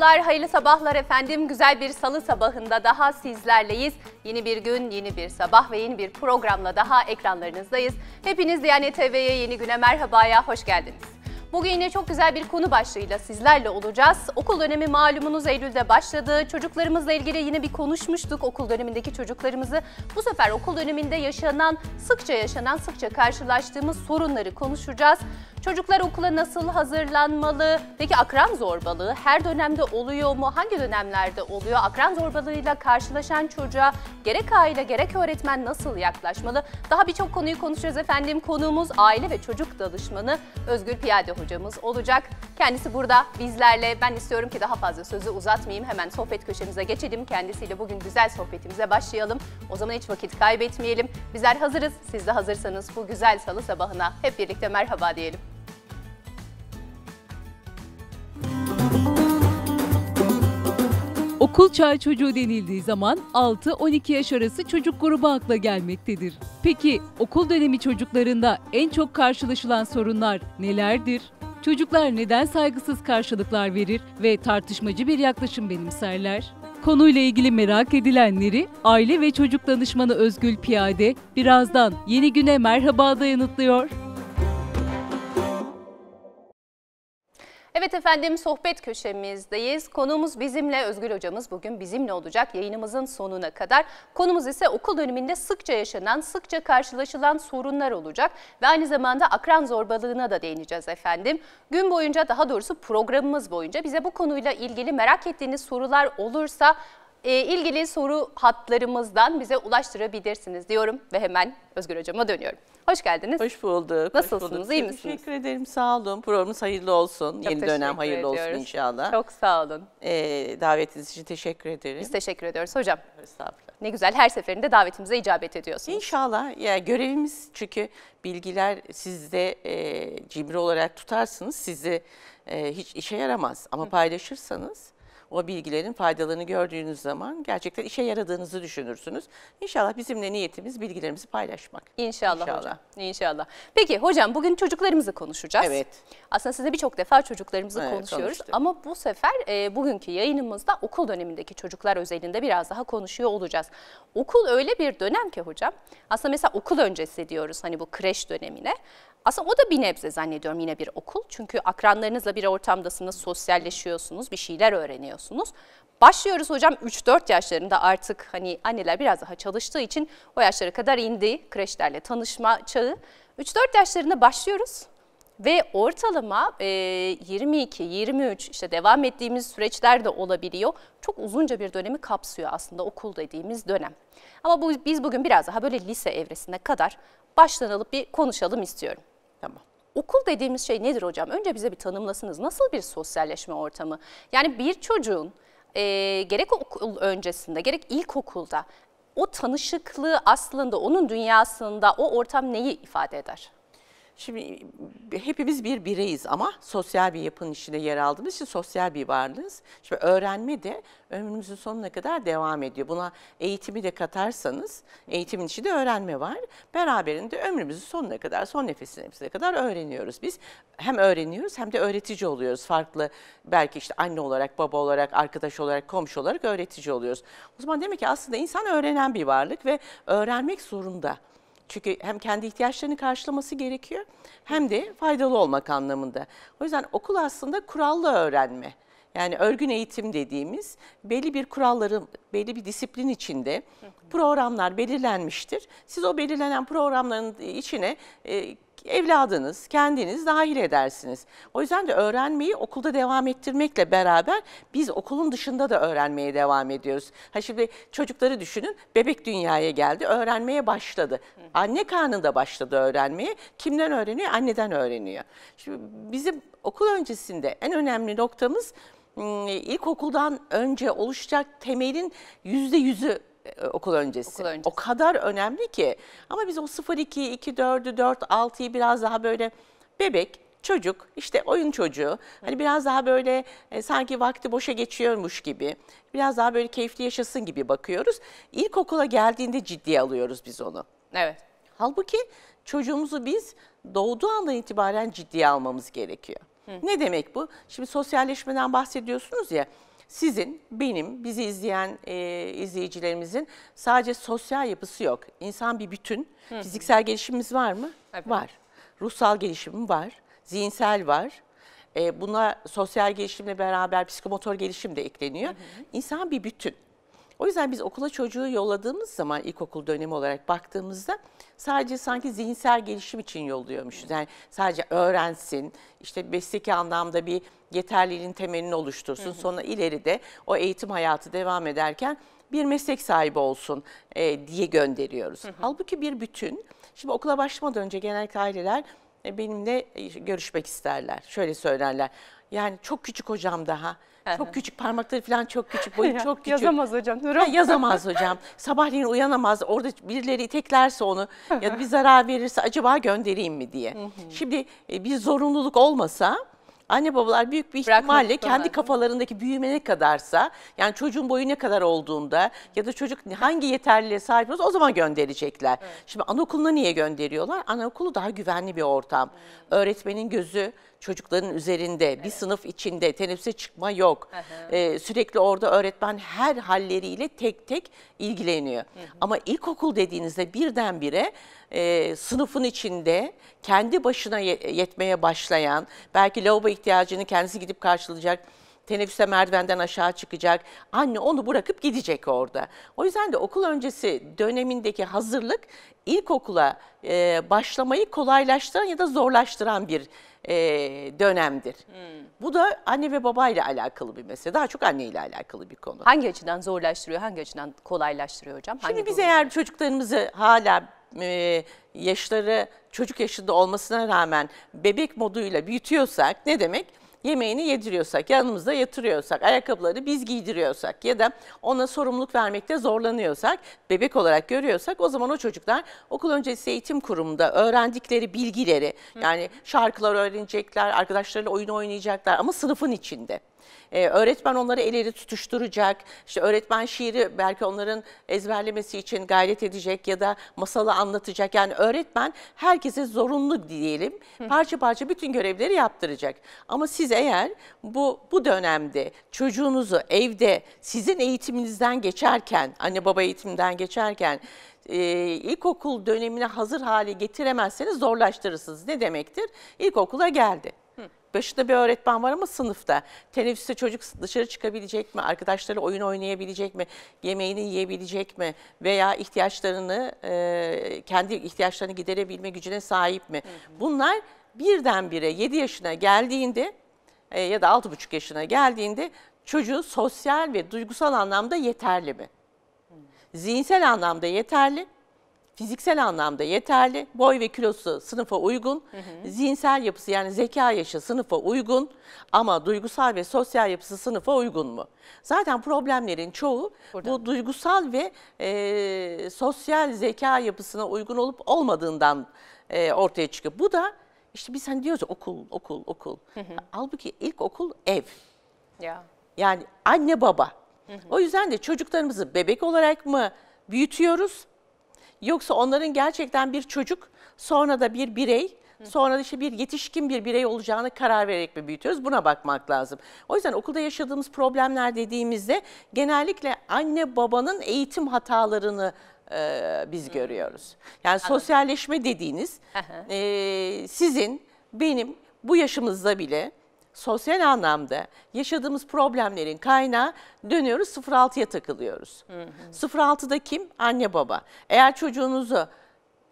merhabalar, hayırlı sabahlar efendim. Güzel bir salı sabahında daha sizlerleyiz. Yeni bir gün, yeni bir sabah ve yeni bir programla daha ekranlarınızdayız. Hepiniz Diyanet TV'ye yeni güne merhabaya hoş geldiniz. Bugün yine çok güzel bir konu başlığıyla sizlerle olacağız. Okul dönemi malumunuz Eylül'de başladı. Çocuklarımızla ilgili yine bir konuşmuştuk okul dönemindeki çocuklarımızı. Bu sefer okul döneminde yaşanan, sıkça yaşanan, sıkça karşılaştığımız sorunları konuşacağız. Çocuklar okula nasıl hazırlanmalı? Peki akran zorbalığı her dönemde oluyor mu? Hangi dönemlerde oluyor? Akran zorbalığıyla karşılaşan çocuğa gerek aile gerek öğretmen nasıl yaklaşmalı? Daha birçok konuyu konuşacağız efendim. Konuğumuz aile ve çocuk danışmanı Özgür Piyade hocamız olacak. Kendisi burada bizlerle. Ben istiyorum ki daha fazla sözü uzatmayayım. Hemen sohbet köşemize geçelim. Kendisiyle bugün güzel sohbetimize başlayalım. O zaman hiç vakit kaybetmeyelim. Bizler hazırız. Siz de hazırsanız bu güzel salı sabahına hep birlikte merhaba diyelim. Okul çağı çocuğu denildiği zaman 6-12 yaş arası çocuk grubu akla gelmektedir. Peki okul dönemi çocuklarında en çok karşılaşılan sorunlar nelerdir? Çocuklar neden saygısız karşılıklar verir ve tartışmacı bir yaklaşım benimserler? Konuyla ilgili merak edilenleri aile ve çocuk danışmanı Özgül Piyade birazdan yeni güne merhaba da yanıtlıyor. Evet efendim sohbet köşemizdeyiz. Konuğumuz bizimle, Özgül hocamız bugün bizimle olacak yayınımızın sonuna kadar. Konumuz ise okul döneminde sıkça yaşanan, sıkça karşılaşılan sorunlar olacak. Ve aynı zamanda akran zorbalığına da değineceğiz efendim. Gün boyunca daha doğrusu programımız boyunca bize bu konuyla ilgili merak ettiğiniz sorular olursa e, ilgili soru hatlarımızdan bize ulaştırabilirsiniz diyorum ve hemen Özgür Hocam'a dönüyorum. Hoş geldiniz. Hoş bulduk. Nasılsınız? Hoş bulduk. İyi misiniz? Teşekkür ederim. Sağ olun. Programımız hayırlı olsun. Çok Yeni dönem hayırlı ediyoruz. olsun inşallah. Çok sağ olun. Ee, davetiniz için teşekkür ederim. Biz teşekkür ediyoruz hocam. Estağfurullah. Ne güzel her seferinde davetimize icabet ediyorsunuz. İnşallah. Ya yani görevimiz çünkü bilgiler sizde e, cimri olarak tutarsınız. Sizi e, hiç işe yaramaz ama paylaşırsanız o bilgilerin faydalarını gördüğünüz zaman gerçekten işe yaradığınızı düşünürsünüz. İnşallah bizimle niyetimiz bilgilerimizi paylaşmak. İnşallah, İnşallah. hocam. İnşallah. Peki hocam bugün çocuklarımızı konuşacağız. Evet. Aslında size birçok defa çocuklarımızı evet, konuşuyoruz konuştum. ama bu sefer e, bugünkü yayınımızda okul dönemindeki çocuklar özelinde biraz daha konuşuyor olacağız. Okul öyle bir dönem ki hocam aslında mesela okul öncesi diyoruz hani bu kreş dönemine. Aslında o da bir nebze zannediyorum yine bir okul. Çünkü akranlarınızla bir ortamdasınız, sosyalleşiyorsunuz, bir şeyler öğreniyorsunuz. Başlıyoruz hocam 3-4 yaşlarında artık hani anneler biraz daha çalıştığı için o yaşlara kadar indi kreşlerle tanışma çağı. 3-4 yaşlarında başlıyoruz ve ortalama 22, e, 23 işte devam ettiğimiz süreçler de olabiliyor. Çok uzunca bir dönemi kapsıyor aslında okul dediğimiz dönem. Ama bu, biz bugün biraz daha böyle lise evresine kadar başlanılıp bir konuşalım istiyorum. Tamam. Okul dediğimiz şey nedir hocam? Önce bize bir tanımlasınız. Nasıl bir sosyalleşme ortamı? Yani bir çocuğun e, gerek okul öncesinde gerek ilkokulda o tanışıklığı aslında onun dünyasında o ortam neyi ifade eder? Şimdi hepimiz bir bireyiz ama sosyal bir yapının içinde yer aldığımız için sosyal bir varlığız. Şimdi öğrenme de ömrümüzün sonuna kadar devam ediyor. Buna eğitimi de katarsanız eğitimin içinde öğrenme var. Beraberinde ömrümüzün sonuna kadar, son nefesimize kadar öğreniyoruz. Biz hem öğreniyoruz hem de öğretici oluyoruz. Farklı belki işte anne olarak, baba olarak, arkadaş olarak, komşu olarak öğretici oluyoruz. O zaman demek ki aslında insan öğrenen bir varlık ve öğrenmek zorunda. Çünkü hem kendi ihtiyaçlarını karşılaması gerekiyor hem de faydalı olmak anlamında. O yüzden okul aslında kurallı öğrenme. Yani örgün eğitim dediğimiz belli bir kuralların, belli bir disiplin içinde programlar belirlenmiştir. Siz o belirlenen programların içine e, evladınız, kendiniz dahil edersiniz. O yüzden de öğrenmeyi okulda devam ettirmekle beraber biz okulun dışında da öğrenmeye devam ediyoruz. Ha şimdi çocukları düşünün, bebek dünyaya geldi, öğrenmeye başladı. Anne karnında başladı öğrenmeye. Kimden öğreniyor? Anneden öğreniyor. Şimdi bizim okul öncesinde en önemli noktamız ıı, ilkokuldan önce oluşacak temelin yüzde yüzü e, okul öncesi. okul öncesi. O kadar önemli ki. Ama biz o 0-2, 2-4'ü, 4-6'yı biraz daha böyle bebek, çocuk, işte oyun çocuğu. Hani biraz daha böyle e, sanki vakti boşa geçiyormuş gibi, biraz daha böyle keyifli yaşasın gibi bakıyoruz. İlkokula geldiğinde ciddiye alıyoruz biz onu. Evet. Halbuki çocuğumuzu biz doğduğu andan itibaren ciddiye almamız gerekiyor. Hı. Ne demek bu? Şimdi sosyalleşmeden bahsediyorsunuz ya sizin, benim, bizi izleyen e, izleyicilerimizin sadece sosyal yapısı yok. İnsan bir bütün. Hı. Fiziksel gelişimimiz var mı? Evet. Var. Ruhsal gelişim var. Zihinsel var. E, buna sosyal gelişimle beraber psikomotor gelişim de ekleniyor. Hı hı. İnsan bir bütün. O yüzden biz okula çocuğu yolladığımız zaman ilkokul dönemi olarak baktığımızda sadece sanki zihinsel gelişim için yolluyormuşuz. Yani sadece öğrensin, işte mesleki anlamda bir yeterliliğin temelini oluştursun. Hı hı. Sonra ileride o eğitim hayatı devam ederken bir meslek sahibi olsun e, diye gönderiyoruz. Hı hı. Halbuki bir bütün. Şimdi okula başlamadan önce genellikle aileler e, benimle e, görüşmek isterler. Şöyle söylerler. Yani çok küçük hocam daha. Çok küçük parmakları falan çok küçük boyu çok küçük. Yazamaz hocam. Ha, yazamaz hocam. Sabahleyin uyanamaz. Orada birileri iteklerse onu ya da bir zarar verirse acaba göndereyim mi diye. Şimdi e, bir zorunluluk olmasa anne babalar büyük bir ihtimalle Bırakmak kendi var, kafalarındaki büyüme ne kadarsa yani çocuğun boyu ne kadar olduğunda ya da çocuk hangi yeterliliğe sahip olursa o zaman gönderecekler. Evet. Şimdi anaokuluna niye gönderiyorlar? Anaokulu daha güvenli bir ortam. Evet. Hmm. Öğretmenin gözü çocukların üzerinde, evet. bir sınıf içinde, teneffüse çıkma yok. Ee, sürekli orada öğretmen her halleriyle tek tek ilgileniyor. Hı Ama ilkokul dediğinizde birdenbire e, sınıfın içinde kendi başına yetmeye başlayan, belki lavabo ihtiyacını kendisi gidip karşılayacak, teneffüse merdivenden aşağı çıkacak, anne onu bırakıp gidecek orada. O yüzden de okul öncesi dönemindeki hazırlık ilkokula e, başlamayı kolaylaştıran ya da zorlaştıran bir e, dönemdir. Hmm. Bu da anne ve babayla alakalı bir mesele. Daha çok anne ile alakalı bir konu. Hangi açıdan zorlaştırıyor, hangi açıdan kolaylaştırıyor hocam? Hangi Şimdi biz eğer çocuklarımızı hala e, yaşları çocuk yaşında olmasına rağmen bebek moduyla büyütüyorsak ne demek? Yemeğini yediriyorsak, yanımızda yatırıyorsak, ayakkabıları biz giydiriyorsak ya da ona sorumluluk vermekte zorlanıyorsak, bebek olarak görüyorsak o zaman o çocuklar okul öncesi eğitim kurumunda öğrendikleri bilgileri yani şarkılar öğrenecekler, arkadaşlarıyla oyun oynayacaklar ama sınıfın içinde. Ee, öğretmen onları eleri tutuşturacak. İşte öğretmen şiiri belki onların ezberlemesi için gayret edecek ya da masalı anlatacak. Yani öğretmen herkese zorunlu diyelim. Parça parça bütün görevleri yaptıracak. Ama siz eğer bu bu dönemde çocuğunuzu evde sizin eğitiminizden geçerken, anne baba eğitiminden geçerken e, ilkokul dönemine hazır hale getiremezseniz zorlaştırırsınız. Ne demektir? İlkokula geldi başında bir öğretmen var ama sınıfta. Teneffüste çocuk dışarı çıkabilecek mi? Arkadaşları oyun oynayabilecek mi? Yemeğini yiyebilecek mi? Veya ihtiyaçlarını, e, kendi ihtiyaçlarını giderebilme gücüne sahip mi? Hı hı. Bunlar birdenbire 7 yaşına geldiğinde e, ya da 6,5 yaşına geldiğinde çocuğu sosyal ve duygusal anlamda yeterli mi? Hı. Zihinsel anlamda yeterli fiziksel anlamda yeterli, boy ve kilosu sınıfa uygun, hı hı. zihinsel yapısı yani zeka yaşı sınıfa uygun ama duygusal ve sosyal yapısı sınıfa uygun mu? Zaten problemlerin çoğu Buradan. bu duygusal ve e, sosyal zeka yapısına uygun olup olmadığından e, ortaya çıkıyor. Bu da işte biz hani diyoruz okul, okul, okul. Hı hı. Halbuki ilk okul ev. Ya. Yani anne baba. Hı hı. O yüzden de çocuklarımızı bebek olarak mı büyütüyoruz? Yoksa onların gerçekten bir çocuk, sonra da bir birey, sonra da işte bir yetişkin bir birey olacağını karar vererek mi büyütüyoruz? Buna bakmak lazım. O yüzden okulda yaşadığımız problemler dediğimizde genellikle anne babanın eğitim hatalarını e, biz hmm. görüyoruz. Yani sosyalleşme dediğiniz e, sizin, benim bu yaşımızda bile sosyal anlamda yaşadığımız problemlerin kaynağı dönüyoruz 06'ya takılıyoruz. Hı hı. 06'da kim? Anne baba. Eğer çocuğunuzu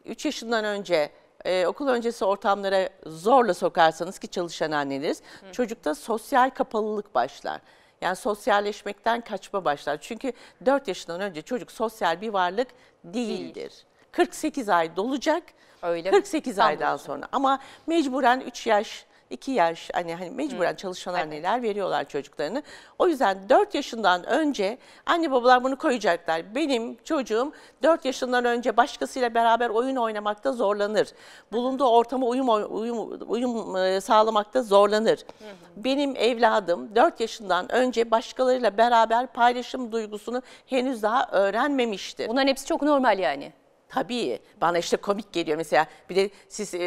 3 yaşından önce e, okul öncesi ortamlara zorla sokarsanız ki çalışan anneleriz, çocukta sosyal kapalılık başlar. Yani sosyalleşmekten kaçma başlar. Çünkü 4 yaşından önce çocuk sosyal bir varlık değildir. Değil. 48 ay dolacak. Öyle 48 aydan sonra ama mecburen 3 yaş 2 yaş hani hani mecburen çalışan anneler veriyorlar çocuklarını. O yüzden 4 yaşından önce anne babalar bunu koyacaklar. Benim çocuğum 4 yaşından önce başkasıyla beraber oyun oynamakta zorlanır. Bulunduğu ortama uyum uyum uyum e, sağlamakta zorlanır. Benim evladım 4 yaşından önce başkalarıyla beraber paylaşım duygusunu henüz daha öğrenmemiştir. Bunların hepsi çok normal yani. Tabii bana işte komik geliyor mesela bir de siz e,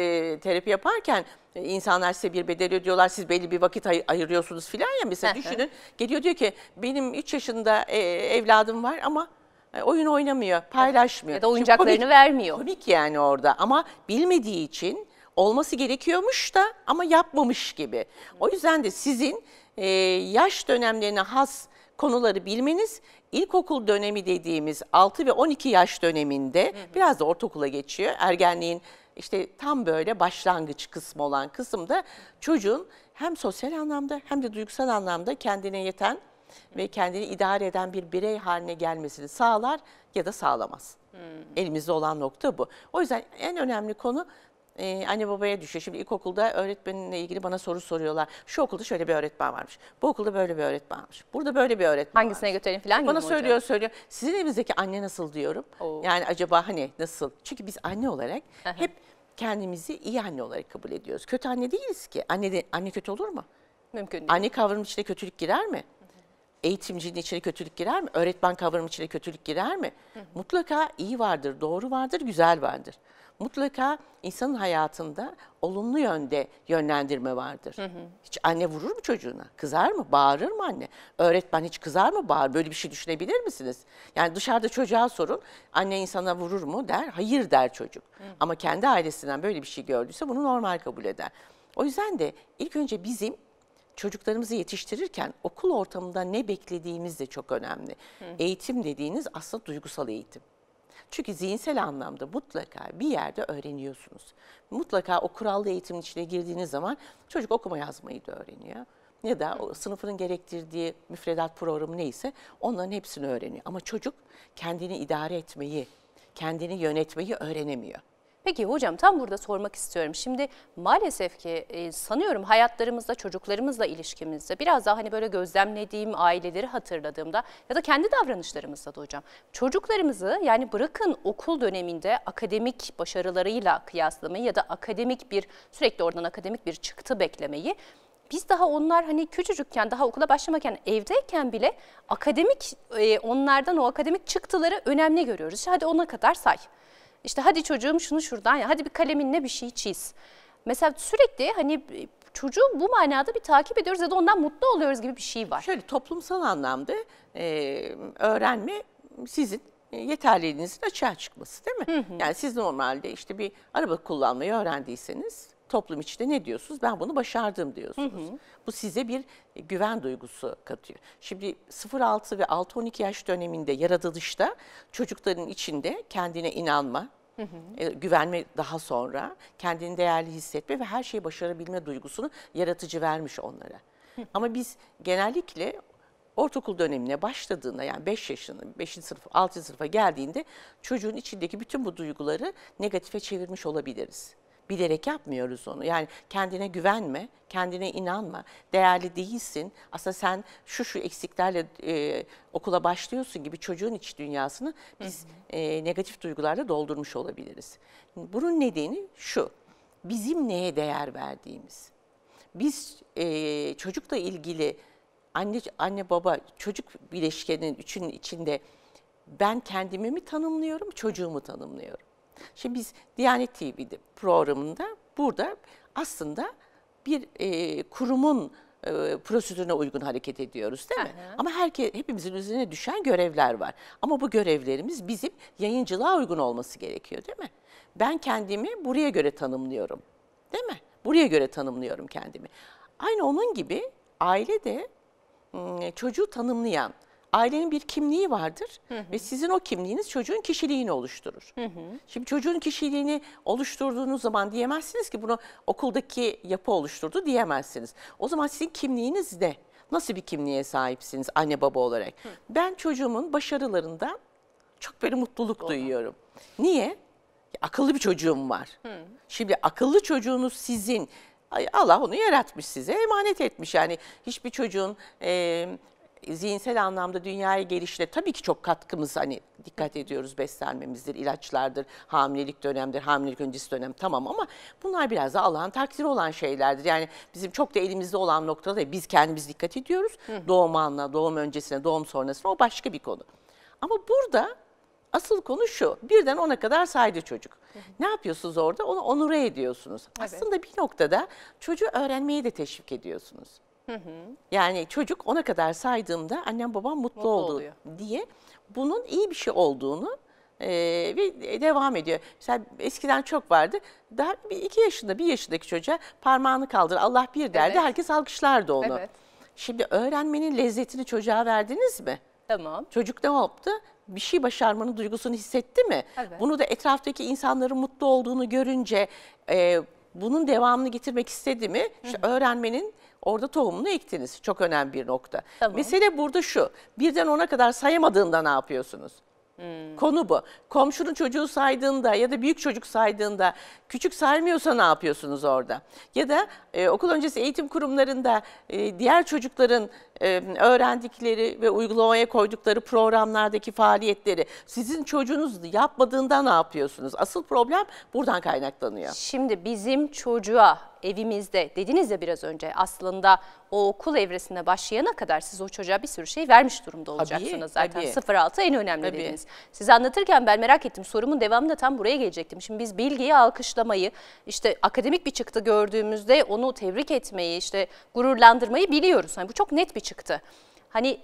terapi yaparken e, insanlar size bir bedel ödüyorlar siz belli bir vakit ay- ayırıyorsunuz filan ya mesela düşünün geliyor diyor ki benim 3 yaşında e, evladım var ama e, oyun oynamıyor paylaşmıyor. Ya da oyuncaklarını komik- vermiyor. Komik yani orada ama bilmediği için olması gerekiyormuş da ama yapmamış gibi. O yüzden de sizin e, yaş dönemlerine has konuları bilmeniz ilkokul dönemi dediğimiz 6 ve 12 yaş döneminde hı hı. biraz da ortaokula geçiyor. Ergenliğin işte tam böyle başlangıç kısmı olan kısımda çocuğun hem sosyal anlamda hem de duygusal anlamda kendine yeten ve kendini idare eden bir birey haline gelmesini sağlar ya da sağlamaz. Hmm. Elimizde olan nokta bu. O yüzden en önemli konu e, anne babaya düşüyor. Şimdi ilkokulda öğretmeninle ilgili bana soru soruyorlar. Şu okulda şöyle bir öğretmen varmış. Bu okulda böyle bir öğretmen varmış. Burada böyle bir öğretmen Hangisine varmış. götürelim falan Bana söylüyor hocam? söylüyor. Sizin evinizdeki anne nasıl diyorum. Oo. Yani acaba hani nasıl? Çünkü biz anne olarak hep kendimizi iyi anne olarak kabul ediyoruz. Kötü anne değiliz ki. Anne, de, anne kötü olur mu? Mümkün değil. Anne kavramının içine kötülük girer mi? eğitimcinin içine kötülük girer mi? Öğretmen kavramı içine kötülük girer mi? Mutlaka iyi vardır, doğru vardır, güzel vardır mutlaka insanın hayatında olumlu yönde yönlendirme vardır. Hı hı. Hiç anne vurur mu çocuğuna? Kızar mı? Bağırır mı anne? Öğretmen hiç kızar mı? Bağır. Böyle bir şey düşünebilir misiniz? Yani dışarıda çocuğa sorun. Anne insana vurur mu der. Hayır der çocuk. Hı. Ama kendi ailesinden böyle bir şey gördüyse bunu normal kabul eder. O yüzden de ilk önce bizim çocuklarımızı yetiştirirken okul ortamında ne beklediğimiz de çok önemli. Hı. Eğitim dediğiniz aslında duygusal eğitim. Çünkü zihinsel anlamda mutlaka bir yerde öğreniyorsunuz. Mutlaka o kurallı eğitimin içine girdiğiniz zaman çocuk okuma yazmayı da öğreniyor. Ya da o sınıfının gerektirdiği müfredat programı neyse onların hepsini öğreniyor. Ama çocuk kendini idare etmeyi, kendini yönetmeyi öğrenemiyor. Peki hocam tam burada sormak istiyorum. Şimdi maalesef ki e, sanıyorum hayatlarımızda çocuklarımızla ilişkimizde biraz daha hani böyle gözlemlediğim aileleri hatırladığımda ya da kendi davranışlarımızda da hocam. Çocuklarımızı yani bırakın okul döneminde akademik başarılarıyla kıyaslamayı ya da akademik bir sürekli oradan akademik bir çıktı beklemeyi biz daha onlar hani küçücükken daha okula başlamakken evdeyken bile akademik e, onlardan o akademik çıktıları önemli görüyoruz. hadi ona kadar say. İşte hadi çocuğum şunu şuradan ya hadi bir kaleminle bir şey çiz. Mesela sürekli hani e, çocuğu bu manada bir takip ediyoruz ya da ondan mutlu oluyoruz gibi bir şey var. Şöyle toplumsal anlamda e, öğrenme sizin e, yeterliliğinizin açığa çıkması değil mi? Hı hı. Yani siz normalde işte bir araba kullanmayı öğrendiyseniz Toplum içinde ne diyorsunuz? Ben bunu başardım diyorsunuz. Hı hı. Bu size bir e, güven duygusu katıyor. Şimdi 0-6 ve 6-12 yaş döneminde yaratılışta çocukların içinde kendine inanma, Hı hı. E, güvenme daha sonra kendini değerli hissetme ve her şeyi başarabilme duygusunu yaratıcı vermiş onlara. Hı. Ama biz genellikle ortaokul dönemine başladığında yani 5 yaşında, 5. sınıf, 6. sınıfa geldiğinde çocuğun içindeki bütün bu duyguları negatife çevirmiş olabiliriz bilerek yapmıyoruz onu. Yani kendine güvenme, kendine inanma, değerli değilsin. Aslında sen şu şu eksiklerle e, okula başlıyorsun gibi çocuğun iç dünyasını biz hı hı. E, negatif duygularla doldurmuş olabiliriz. Bunun nedeni şu, bizim neye değer verdiğimiz. Biz e, çocukla ilgili anne anne baba çocuk bileşkenin üçün içinde ben kendimi mi tanımlıyorum, çocuğumu tanımlıyorum. Şimdi biz Diyanet TV'de programında burada aslında bir e, kurumun e, prosedürüne uygun hareket ediyoruz değil mi? Hı hı. Ama herke, hepimizin üzerine düşen görevler var. Ama bu görevlerimiz bizim yayıncılığa uygun olması gerekiyor değil mi? Ben kendimi buraya göre tanımlıyorum. Değil mi? Buraya göre tanımlıyorum kendimi. Aynı onun gibi aile de ıı, çocuğu tanımlayan, ailenin bir kimliği vardır hı hı. ve sizin o kimliğiniz çocuğun kişiliğini oluşturur. Hı hı. Şimdi çocuğun kişiliğini oluşturduğunuz zaman diyemezsiniz ki bunu okuldaki yapı oluşturdu diyemezsiniz. O zaman sizin kimliğiniz de nasıl bir kimliğe sahipsiniz anne baba olarak? Hı. Ben çocuğumun başarılarından çok böyle mutluluk Doğru. duyuyorum. Niye? Ya, akıllı bir çocuğum var. Hı. Şimdi akıllı çocuğunuz sizin Allah onu yaratmış size, emanet etmiş. Yani hiçbir çocuğun e, zihinsel anlamda dünyaya gelişte tabii ki çok katkımız hani dikkat ediyoruz beslenmemizdir, ilaçlardır, hamilelik dönemdir, hamilelik öncesi dönem tamam ama bunlar biraz da Allah'ın takdiri olan şeylerdir. Yani bizim çok da elimizde olan noktada değil. biz kendimiz dikkat ediyoruz. Hı. Doğum anına, doğum öncesine, doğum sonrasına o başka bir konu. Ama burada asıl konu şu. Birden ona kadar saydı çocuk. Ne yapıyorsunuz orada? Onu onure ediyorsunuz. Evet. Aslında bir noktada çocuğu öğrenmeyi de teşvik ediyorsunuz. Hı hı. Yani çocuk ona kadar saydığımda annem babam mutlu, mutlu oldu oluyor. diye bunun iyi bir şey olduğunu e, ve devam ediyor. Mesela eskiden çok vardı. Daha bir iki yaşında bir yaşındaki çocuğa parmağını kaldır Allah bir derdi evet. herkes alkışlardı onu. Evet. Şimdi öğrenmenin lezzetini çocuğa verdiniz mi? Tamam. Çocuk ne yaptı? bir şey başarmanın duygusunu hissetti mi? Evet. Bunu da etraftaki insanların mutlu olduğunu görünce e, bunun devamını getirmek istedi mi? Hı -hı. İşte öğrenmenin Orada tohumunu ektiniz. Çok önemli bir nokta. Tamam. Mesele burada şu. Birden ona kadar sayamadığında ne yapıyorsunuz? Hmm. Konu bu. Komşunun çocuğu saydığında ya da büyük çocuk saydığında küçük saymıyorsa ne yapıyorsunuz orada? Ya da e, okul öncesi eğitim kurumlarında e, diğer çocukların e, öğrendikleri ve uygulamaya koydukları programlardaki faaliyetleri sizin çocuğunuz yapmadığında ne yapıyorsunuz? Asıl problem buradan kaynaklanıyor. Şimdi bizim çocuğa evimizde dediniz ya biraz önce aslında o okul evresinde başlayana kadar siz o çocuğa bir sürü şey vermiş durumda olacaksınız tabii, zaten. Tabii. 0-6 en önemli tabii. dediniz. Siz anlatırken ben merak ettim sorumun devamında tam buraya gelecektim. Şimdi biz bilgiyi alkışlamayı işte akademik bir çıktı gördüğümüzde onu tebrik etmeyi işte gururlandırmayı biliyoruz. Yani bu çok net bir çıktı çıktı. Hani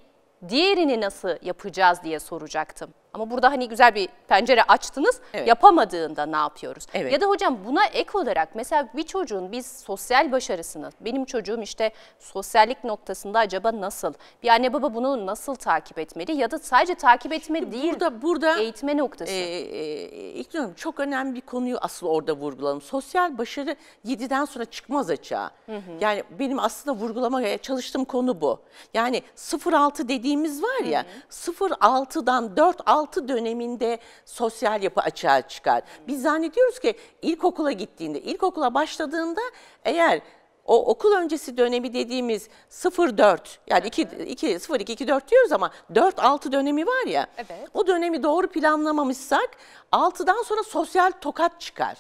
diğerini nasıl yapacağız diye soracaktım. Ama burada hani güzel bir pencere açtınız. Evet. Yapamadığında ne yapıyoruz? Evet. Ya da hocam buna ek olarak mesela bir çocuğun biz sosyal başarısını, benim çocuğum işte sosyallik noktasında acaba nasıl? Bir anne baba bunu nasıl takip etmeli? Ya da sadece takip etme değil, burada, burada, eğitme noktası. E, e, çok önemli bir konuyu asıl orada vurgulayalım. Sosyal başarı 7'den sonra çıkmaz açığa. Hı hı. Yani benim aslında vurgulamaya çalıştığım konu bu. Yani 0-6 dediğimiz var ya, hı hı. 0-6'dan 4-6 6 döneminde sosyal yapı açığa çıkar. Biz zannediyoruz ki ilkokula gittiğinde, ilkokula başladığında eğer o okul öncesi dönemi dediğimiz 0-4 yani evet. 2, 2, 0-2-2-4 diyoruz ama 4-6 dönemi var ya evet. o dönemi doğru planlamamışsak 6'dan sonra sosyal tokat çıkar.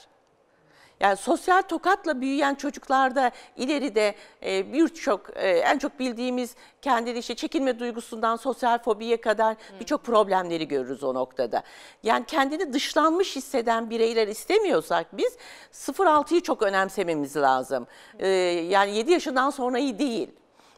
Yani sosyal tokatla büyüyen çocuklarda ileride e, birçok e, en çok bildiğimiz kendini işte çekinme duygusundan sosyal fobiye kadar birçok problemleri görürüz o noktada. Yani kendini dışlanmış hisseden bireyler istemiyorsak biz 0-6'yı çok önemsememiz lazım. E, yani 7 yaşından sonrayı değil.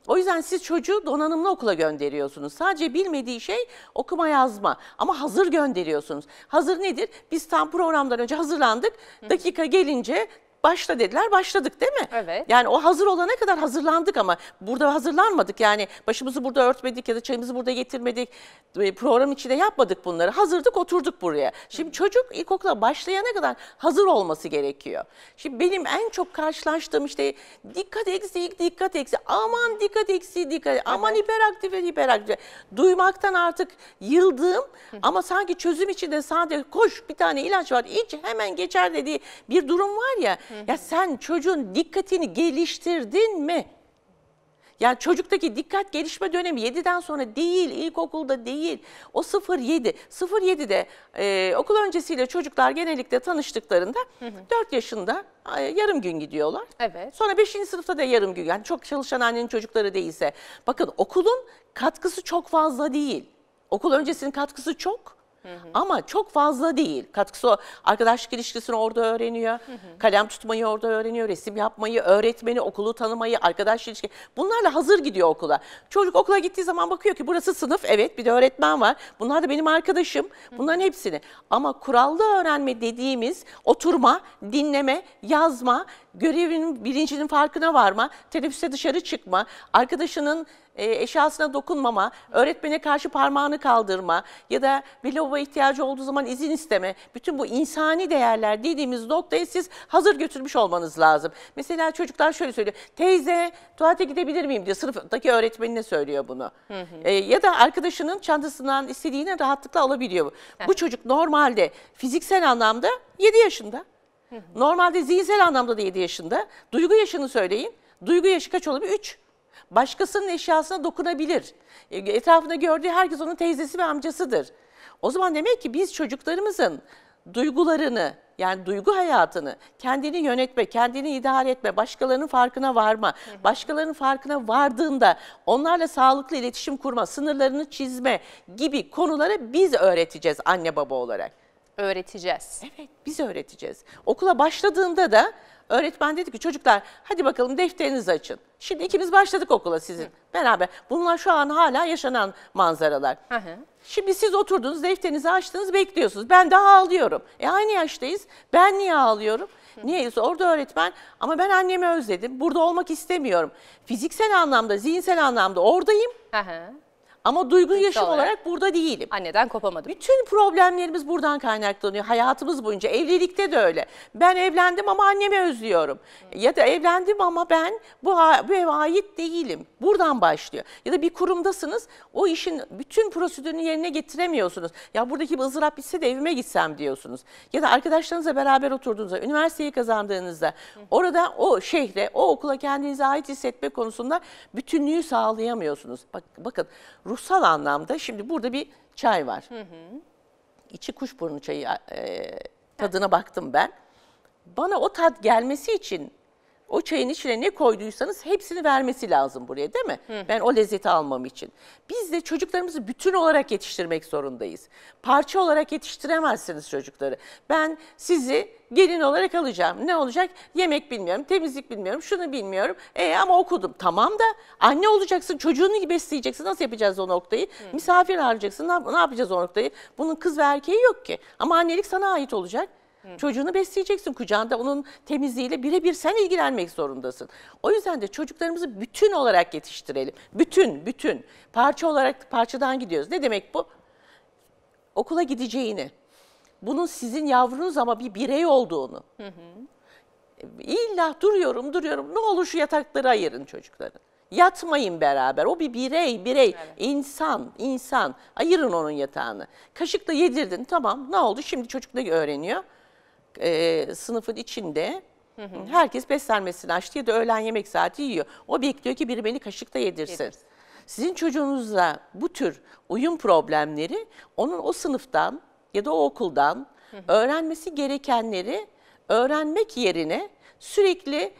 O yüzden siz çocuğu donanımlı okula gönderiyorsunuz. Sadece bilmediği şey okuma yazma ama hazır gönderiyorsunuz. Hazır nedir? Biz tam programdan önce hazırlandık. Dakika gelince başla dediler başladık değil mi? Evet. Yani o hazır olana kadar hazırlandık ama burada hazırlanmadık. Yani başımızı burada örtmedik ya da çayımızı burada getirmedik. E, program içinde yapmadık bunları. Hazırdık oturduk buraya. Şimdi çocuk ilkokula başlayana kadar hazır olması gerekiyor. Şimdi benim en çok karşılaştığım işte dikkat eksiği, dikkat eksiği, aman dikkat eksiği, dikkat evet. aman hiperaktif ve hiperaktif. Duymaktan artık yıldım. ama sanki çözüm içinde sadece koş bir tane ilaç var iç hemen geçer dediği bir durum var ya. Ya sen çocuğun dikkatini geliştirdin mi? Yani çocuktaki dikkat gelişme dönemi 7'den sonra değil, ilkokulda değil. O 0-7. 0-7'de e, okul öncesiyle çocuklar genellikle tanıştıklarında hı hı. 4 yaşında e, yarım gün gidiyorlar. Evet. Sonra 5. sınıfta da yarım gün. Yani çok çalışan annenin çocukları değilse. Bakın okulun katkısı çok fazla değil. Okul öncesinin katkısı çok. Hı hı. Ama çok fazla değil. Katkısı o arkadaşlık ilişkisini orada öğreniyor. Hı hı. Kalem tutmayı orada öğreniyor. Resim yapmayı, öğretmeni, okulu tanımayı, arkadaş ilişki. Bunlarla hazır gidiyor okula. Çocuk okula gittiği zaman bakıyor ki burası sınıf. Evet bir de öğretmen var. Bunlar da benim arkadaşım. Bunların hepsini. Ama kurallı öğrenme dediğimiz oturma, dinleme, yazma, görevin bilincinin farkına varma, teneffüse dışarı çıkma, arkadaşının e, eşyasına dokunmama, öğretmene karşı parmağını kaldırma ya da bir lavabo ihtiyacı olduğu zaman izin isteme. Bütün bu insani değerler dediğimiz noktayı siz hazır götürmüş olmanız lazım. Mesela çocuklar şöyle söylüyor. Teyze tuvalete gidebilir miyim diyor. Sınıftaki öğretmenine söylüyor bunu. Hı hı. E, ya da arkadaşının çantasından istediğini rahatlıkla alabiliyor. Heh. Bu çocuk normalde fiziksel anlamda 7 yaşında. Normalde zihinsel anlamda da 7 yaşında. Duygu yaşını söyleyin. Duygu yaşı kaç olabilir? 3 başkasının eşyasına dokunabilir. E, etrafında gördüğü herkes onun teyzesi ve amcasıdır. O zaman demek ki biz çocuklarımızın duygularını yani duygu hayatını kendini yönetme, kendini idare etme, başkalarının farkına varma, başkalarının farkına vardığında onlarla sağlıklı iletişim kurma, sınırlarını çizme gibi konuları biz öğreteceğiz anne baba olarak öğreteceğiz. Evet biz öğreteceğiz. Okula başladığında da Öğretmen dedi ki çocuklar hadi bakalım defterinizi açın. Şimdi ikimiz başladık okula sizin Hı. beraber. Bunlar şu an hala yaşanan manzaralar. Hı Şimdi siz oturdunuz defterinizi açtınız bekliyorsunuz. Ben daha ağlıyorum. E aynı yaştayız. Ben niye ağlıyorum? Niye? Orada öğretmen ama ben annemi özledim. Burada olmak istemiyorum. Fiziksel anlamda, zihinsel anlamda oradayım. hı. Ama duygu Fiziksel yaşam olarak, olarak burada değilim. Anneden kopamadım. Bütün problemlerimiz buradan kaynaklanıyor. Hayatımız boyunca evlilikte de öyle. Ben evlendim ama annemi özlüyorum. Hmm. Ya da evlendim ama ben bu, bu eve ait değilim. Buradan başlıyor. Ya da bir kurumdasınız o işin bütün prosedürünü yerine getiremiyorsunuz. Ya buradaki bir ızdırap bitse de evime gitsem diyorsunuz. Ya da arkadaşlarınızla beraber oturduğunuzda, üniversiteyi kazandığınızda hmm. orada o şehre, o okula kendinize ait hissetme konusunda bütünlüğü sağlayamıyorsunuz. Bak, bakın ruhsal anlamda şimdi burada bir çay var. Hı hı. İçi kuşburnu çayı e, tadına baktım ben. Bana o tat gelmesi için o çayın içine ne koyduysanız hepsini vermesi lazım buraya değil mi? Hı. Ben o lezzeti almam için. Biz de çocuklarımızı bütün olarak yetiştirmek zorundayız. Parça olarak yetiştiremezsiniz çocukları. Ben sizi gelin olarak alacağım. Ne olacak? Yemek bilmiyorum, temizlik bilmiyorum, şunu bilmiyorum. E ama okudum. Tamam da anne olacaksın, çocuğunu besleyeceksin. Nasıl yapacağız o noktayı? Hı. Misafir alacaksın. Ne, ne yapacağız o noktayı? Bunun kız ve erkeği yok ki. Ama annelik sana ait olacak. Çocuğunu besleyeceksin kucağında onun temizliğiyle birebir sen ilgilenmek zorundasın. O yüzden de çocuklarımızı bütün olarak yetiştirelim. Bütün, bütün. Parça olarak parçadan gidiyoruz. Ne demek bu? Okula gideceğini, bunun sizin yavrunuz ama bir birey olduğunu. Hı hı. E, illa duruyorum duruyorum ne olur şu yatakları ayırın çocukların. Yatmayın beraber. O bir birey, birey, evet. insan, insan. Ayırın onun yatağını. Kaşıkla yedirdin tamam ne oldu şimdi çocuk ne öğreniyor? e, sınıfın içinde hı hı. herkes beslenmesini açtı ya da öğlen yemek saati yiyor. O bekliyor ki biri beni kaşıkta yedirsin. yedirsin. Sizin çocuğunuzla bu tür uyum problemleri onun o sınıftan ya da o okuldan hı hı. öğrenmesi gerekenleri öğrenmek yerine sürekli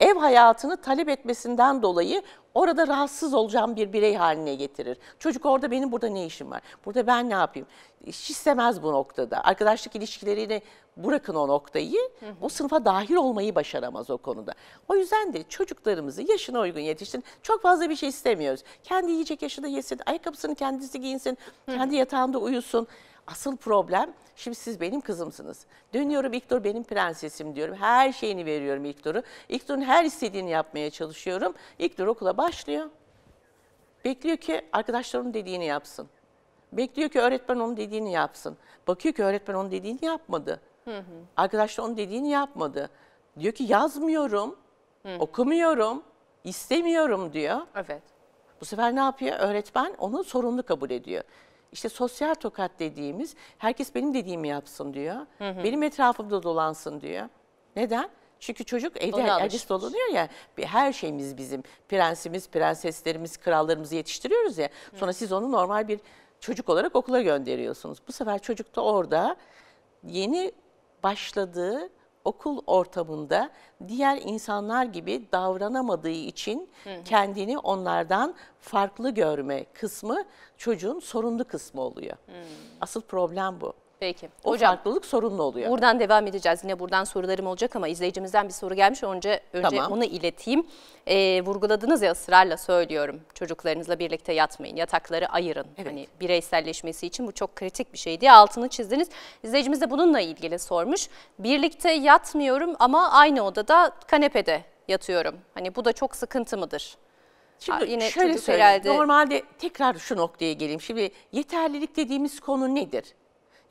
ev hayatını talep etmesinden dolayı orada rahatsız olacağım bir birey haline getirir. Çocuk orada benim burada ne işim var? Burada ben ne yapayım? Hiç istemez bu noktada. Arkadaşlık ilişkilerini bırakın o noktayı. Hı O sınıfa dahil olmayı başaramaz o konuda. O yüzden de çocuklarımızı yaşına uygun yetiştirin. Çok fazla bir şey istemiyoruz. Kendi yiyecek yaşında yesin, ayakkabısını kendisi giyinsin, kendi yatağında uyusun. Asıl problem Şimdi siz benim kızımsınız. Dönüyorum İktor benim prensesim diyorum. Her şeyini veriyorum İktor'u. İktor'un her istediğini yapmaya çalışıyorum. İktor okula başlıyor. Bekliyor ki arkadaşlarının dediğini yapsın. Bekliyor ki öğretmen onun dediğini yapsın. Bakıyor ki öğretmen onun dediğini yapmadı. Arkadaşlar onun dediğini yapmadı. Diyor ki yazmıyorum, okumuyorum, istemiyorum diyor. Evet. Bu sefer ne yapıyor? Öğretmen onu sorumlu kabul ediyor. İşte sosyal tokat dediğimiz herkes benim dediğimi yapsın diyor. Hı hı. Benim etrafımda dolansın diyor. Neden? Çünkü çocuk evde herkes dolanıyor ya her şeyimiz bizim prensimiz, prenseslerimiz, krallarımızı yetiştiriyoruz ya. Sonra hı. siz onu normal bir çocuk olarak okula gönderiyorsunuz. Bu sefer çocuk da orada yeni başladığı okul ortamında diğer insanlar gibi davranamadığı için kendini onlardan farklı görme kısmı çocuğun sorunlu kısmı oluyor. Asıl problem bu. Peki. O Hocam, farklılık sorunlu oluyor. Buradan devam edeceğiz. Yine buradan sorularım olacak ama izleyicimizden bir soru gelmiş. Önce, önce tamam. onu ileteyim. E, vurguladınız ya ısrarla söylüyorum. Çocuklarınızla birlikte yatmayın. Yatakları ayırın. Evet. Hani bireyselleşmesi için bu çok kritik bir şey diye altını çizdiniz. İzleyicimiz de bununla ilgili sormuş. Birlikte yatmıyorum ama aynı odada kanepede yatıyorum. Hani bu da çok sıkıntı mıdır? Şimdi yine şöyle söyleyeyim. Herhalde... Normalde tekrar şu noktaya geleyim. Şimdi yeterlilik dediğimiz konu nedir?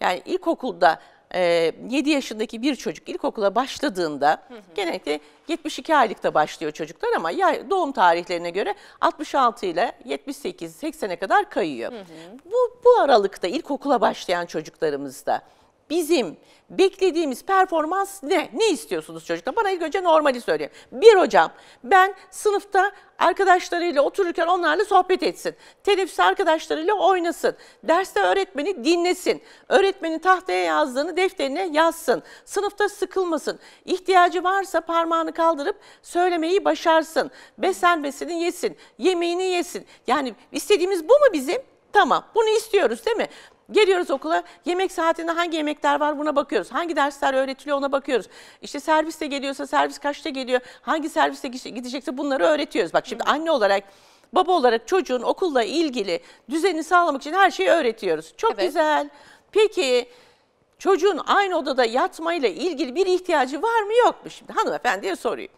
Yani ilkokulda e, 7 yaşındaki bir çocuk ilkokula başladığında hı hı. genellikle 72 aylıkta başlıyor çocuklar ama ya doğum tarihlerine göre 66 ile 78 80'e kadar kayıyor. Hı hı. Bu bu aralıkta ilkokula başlayan çocuklarımızda bizim beklediğimiz performans ne? Ne istiyorsunuz çocuklar? Bana ilk önce normali söyleyin. Bir hocam ben sınıfta arkadaşlarıyla otururken onlarla sohbet etsin. Teneffüs arkadaşlarıyla oynasın. Derste öğretmeni dinlesin. Öğretmenin tahtaya yazdığını defterine yazsın. Sınıfta sıkılmasın. İhtiyacı varsa parmağını kaldırıp söylemeyi başarsın. Beslenmesini yesin. Yemeğini yesin. Yani istediğimiz bu mu bizim? Tamam bunu istiyoruz değil mi? Geliyoruz okula yemek saatinde hangi yemekler var buna bakıyoruz. Hangi dersler öğretiliyor ona bakıyoruz. İşte serviste geliyorsa servis kaçta geliyor, hangi serviste gidecekse bunları öğretiyoruz. Bak şimdi anne olarak baba olarak çocuğun okulla ilgili düzenini sağlamak için her şeyi öğretiyoruz. Çok evet. güzel. Peki çocuğun aynı odada yatmayla ilgili bir ihtiyacı var mı yok mu şimdi? Hanımefendiye sorayım.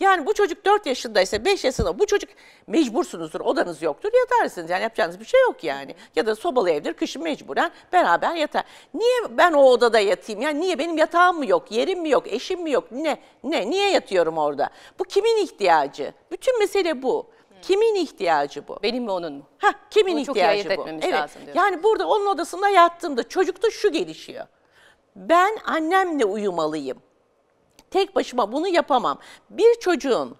Yani bu çocuk 4 yaşındaysa 5 yaşında bu çocuk mecbursunuzdur odanız yoktur yatarsınız. Yani yapacağınız bir şey yok yani. Ya da sobalı evdir kışın mecburen beraber yatar. Niye ben o odada yatayım? Yani niye benim yatağım mı yok, yerim mi yok, eşim mi yok? Ne? Ne? Niye yatıyorum orada? Bu kimin ihtiyacı? Bütün mesele bu. Kimin ihtiyacı bu? Benim mi onun mu? Ha, kimin Bunu ihtiyacı çok iyi bu? Evet. Lazım yani burada onun odasında yattığımda çocukta şu gelişiyor. Ben annemle uyumalıyım. Tek başıma bunu yapamam. Bir çocuğun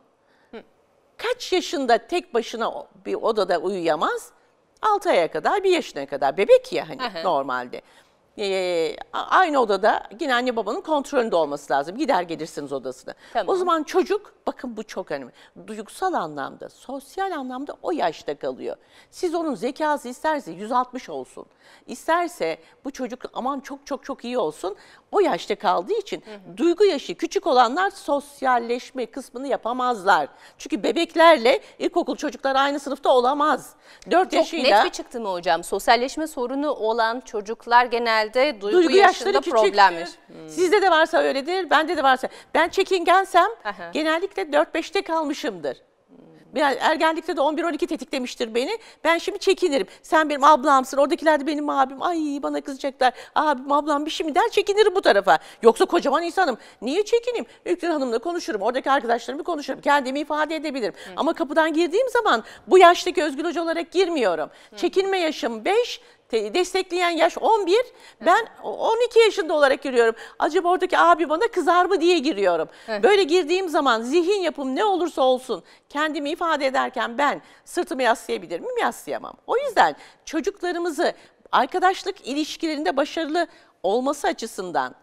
kaç yaşında tek başına bir odada uyuyamaz? 6 aya kadar, 1 yaşına kadar. Bebek ya hani Aha. normalde. Ee, aynı odada yine anne babanın kontrolünde olması lazım. Gider gelirsiniz odasına. Tamam. O zaman çocuk, bakın bu çok önemli. Duygusal anlamda, sosyal anlamda o yaşta kalıyor. Siz onun zekası isterse 160 olsun. İsterse bu çocuk aman çok çok çok iyi olsun o yaşta kaldığı için hı hı. duygu yaşı küçük olanlar sosyalleşme kısmını yapamazlar. Çünkü bebeklerle ilkokul çocuklar aynı sınıfta olamaz. 4 Çok net bir çıktı mı hocam? Sosyalleşme sorunu olan çocuklar genelde duygu, duygu yaşında problemdir. Hmm. Hmm. Sizde de varsa öyledir, bende de varsa. Ben çekingensem Aha. genellikle 4-5'te kalmışımdır. Ben ergenlikte de 11-12 tetiklemiştir beni. Ben şimdi çekinirim. Sen benim ablamsın. Oradakiler de benim abim. Ay bana kızacaklar. Abim ablam bir şey mi der çekinirim bu tarafa. Yoksa kocaman insanım. Niye çekineyim? Yüktür Hanım'la konuşurum. Oradaki arkadaşlarımla konuşurum. Kendimi ifade edebilirim. Hı. Ama kapıdan girdiğim zaman bu yaştaki Özgül Hoca olarak girmiyorum. Hı. Çekinme yaşım 5, destekleyen yaş 11. Ben 12 yaşında olarak giriyorum. Acaba oradaki abi bana kızar mı diye giriyorum. Böyle girdiğim zaman zihin yapım ne olursa olsun kendimi ifade ederken ben sırtımı yaslayabilir miyim? Yaslayamam. O yüzden çocuklarımızı arkadaşlık ilişkilerinde başarılı olması açısından,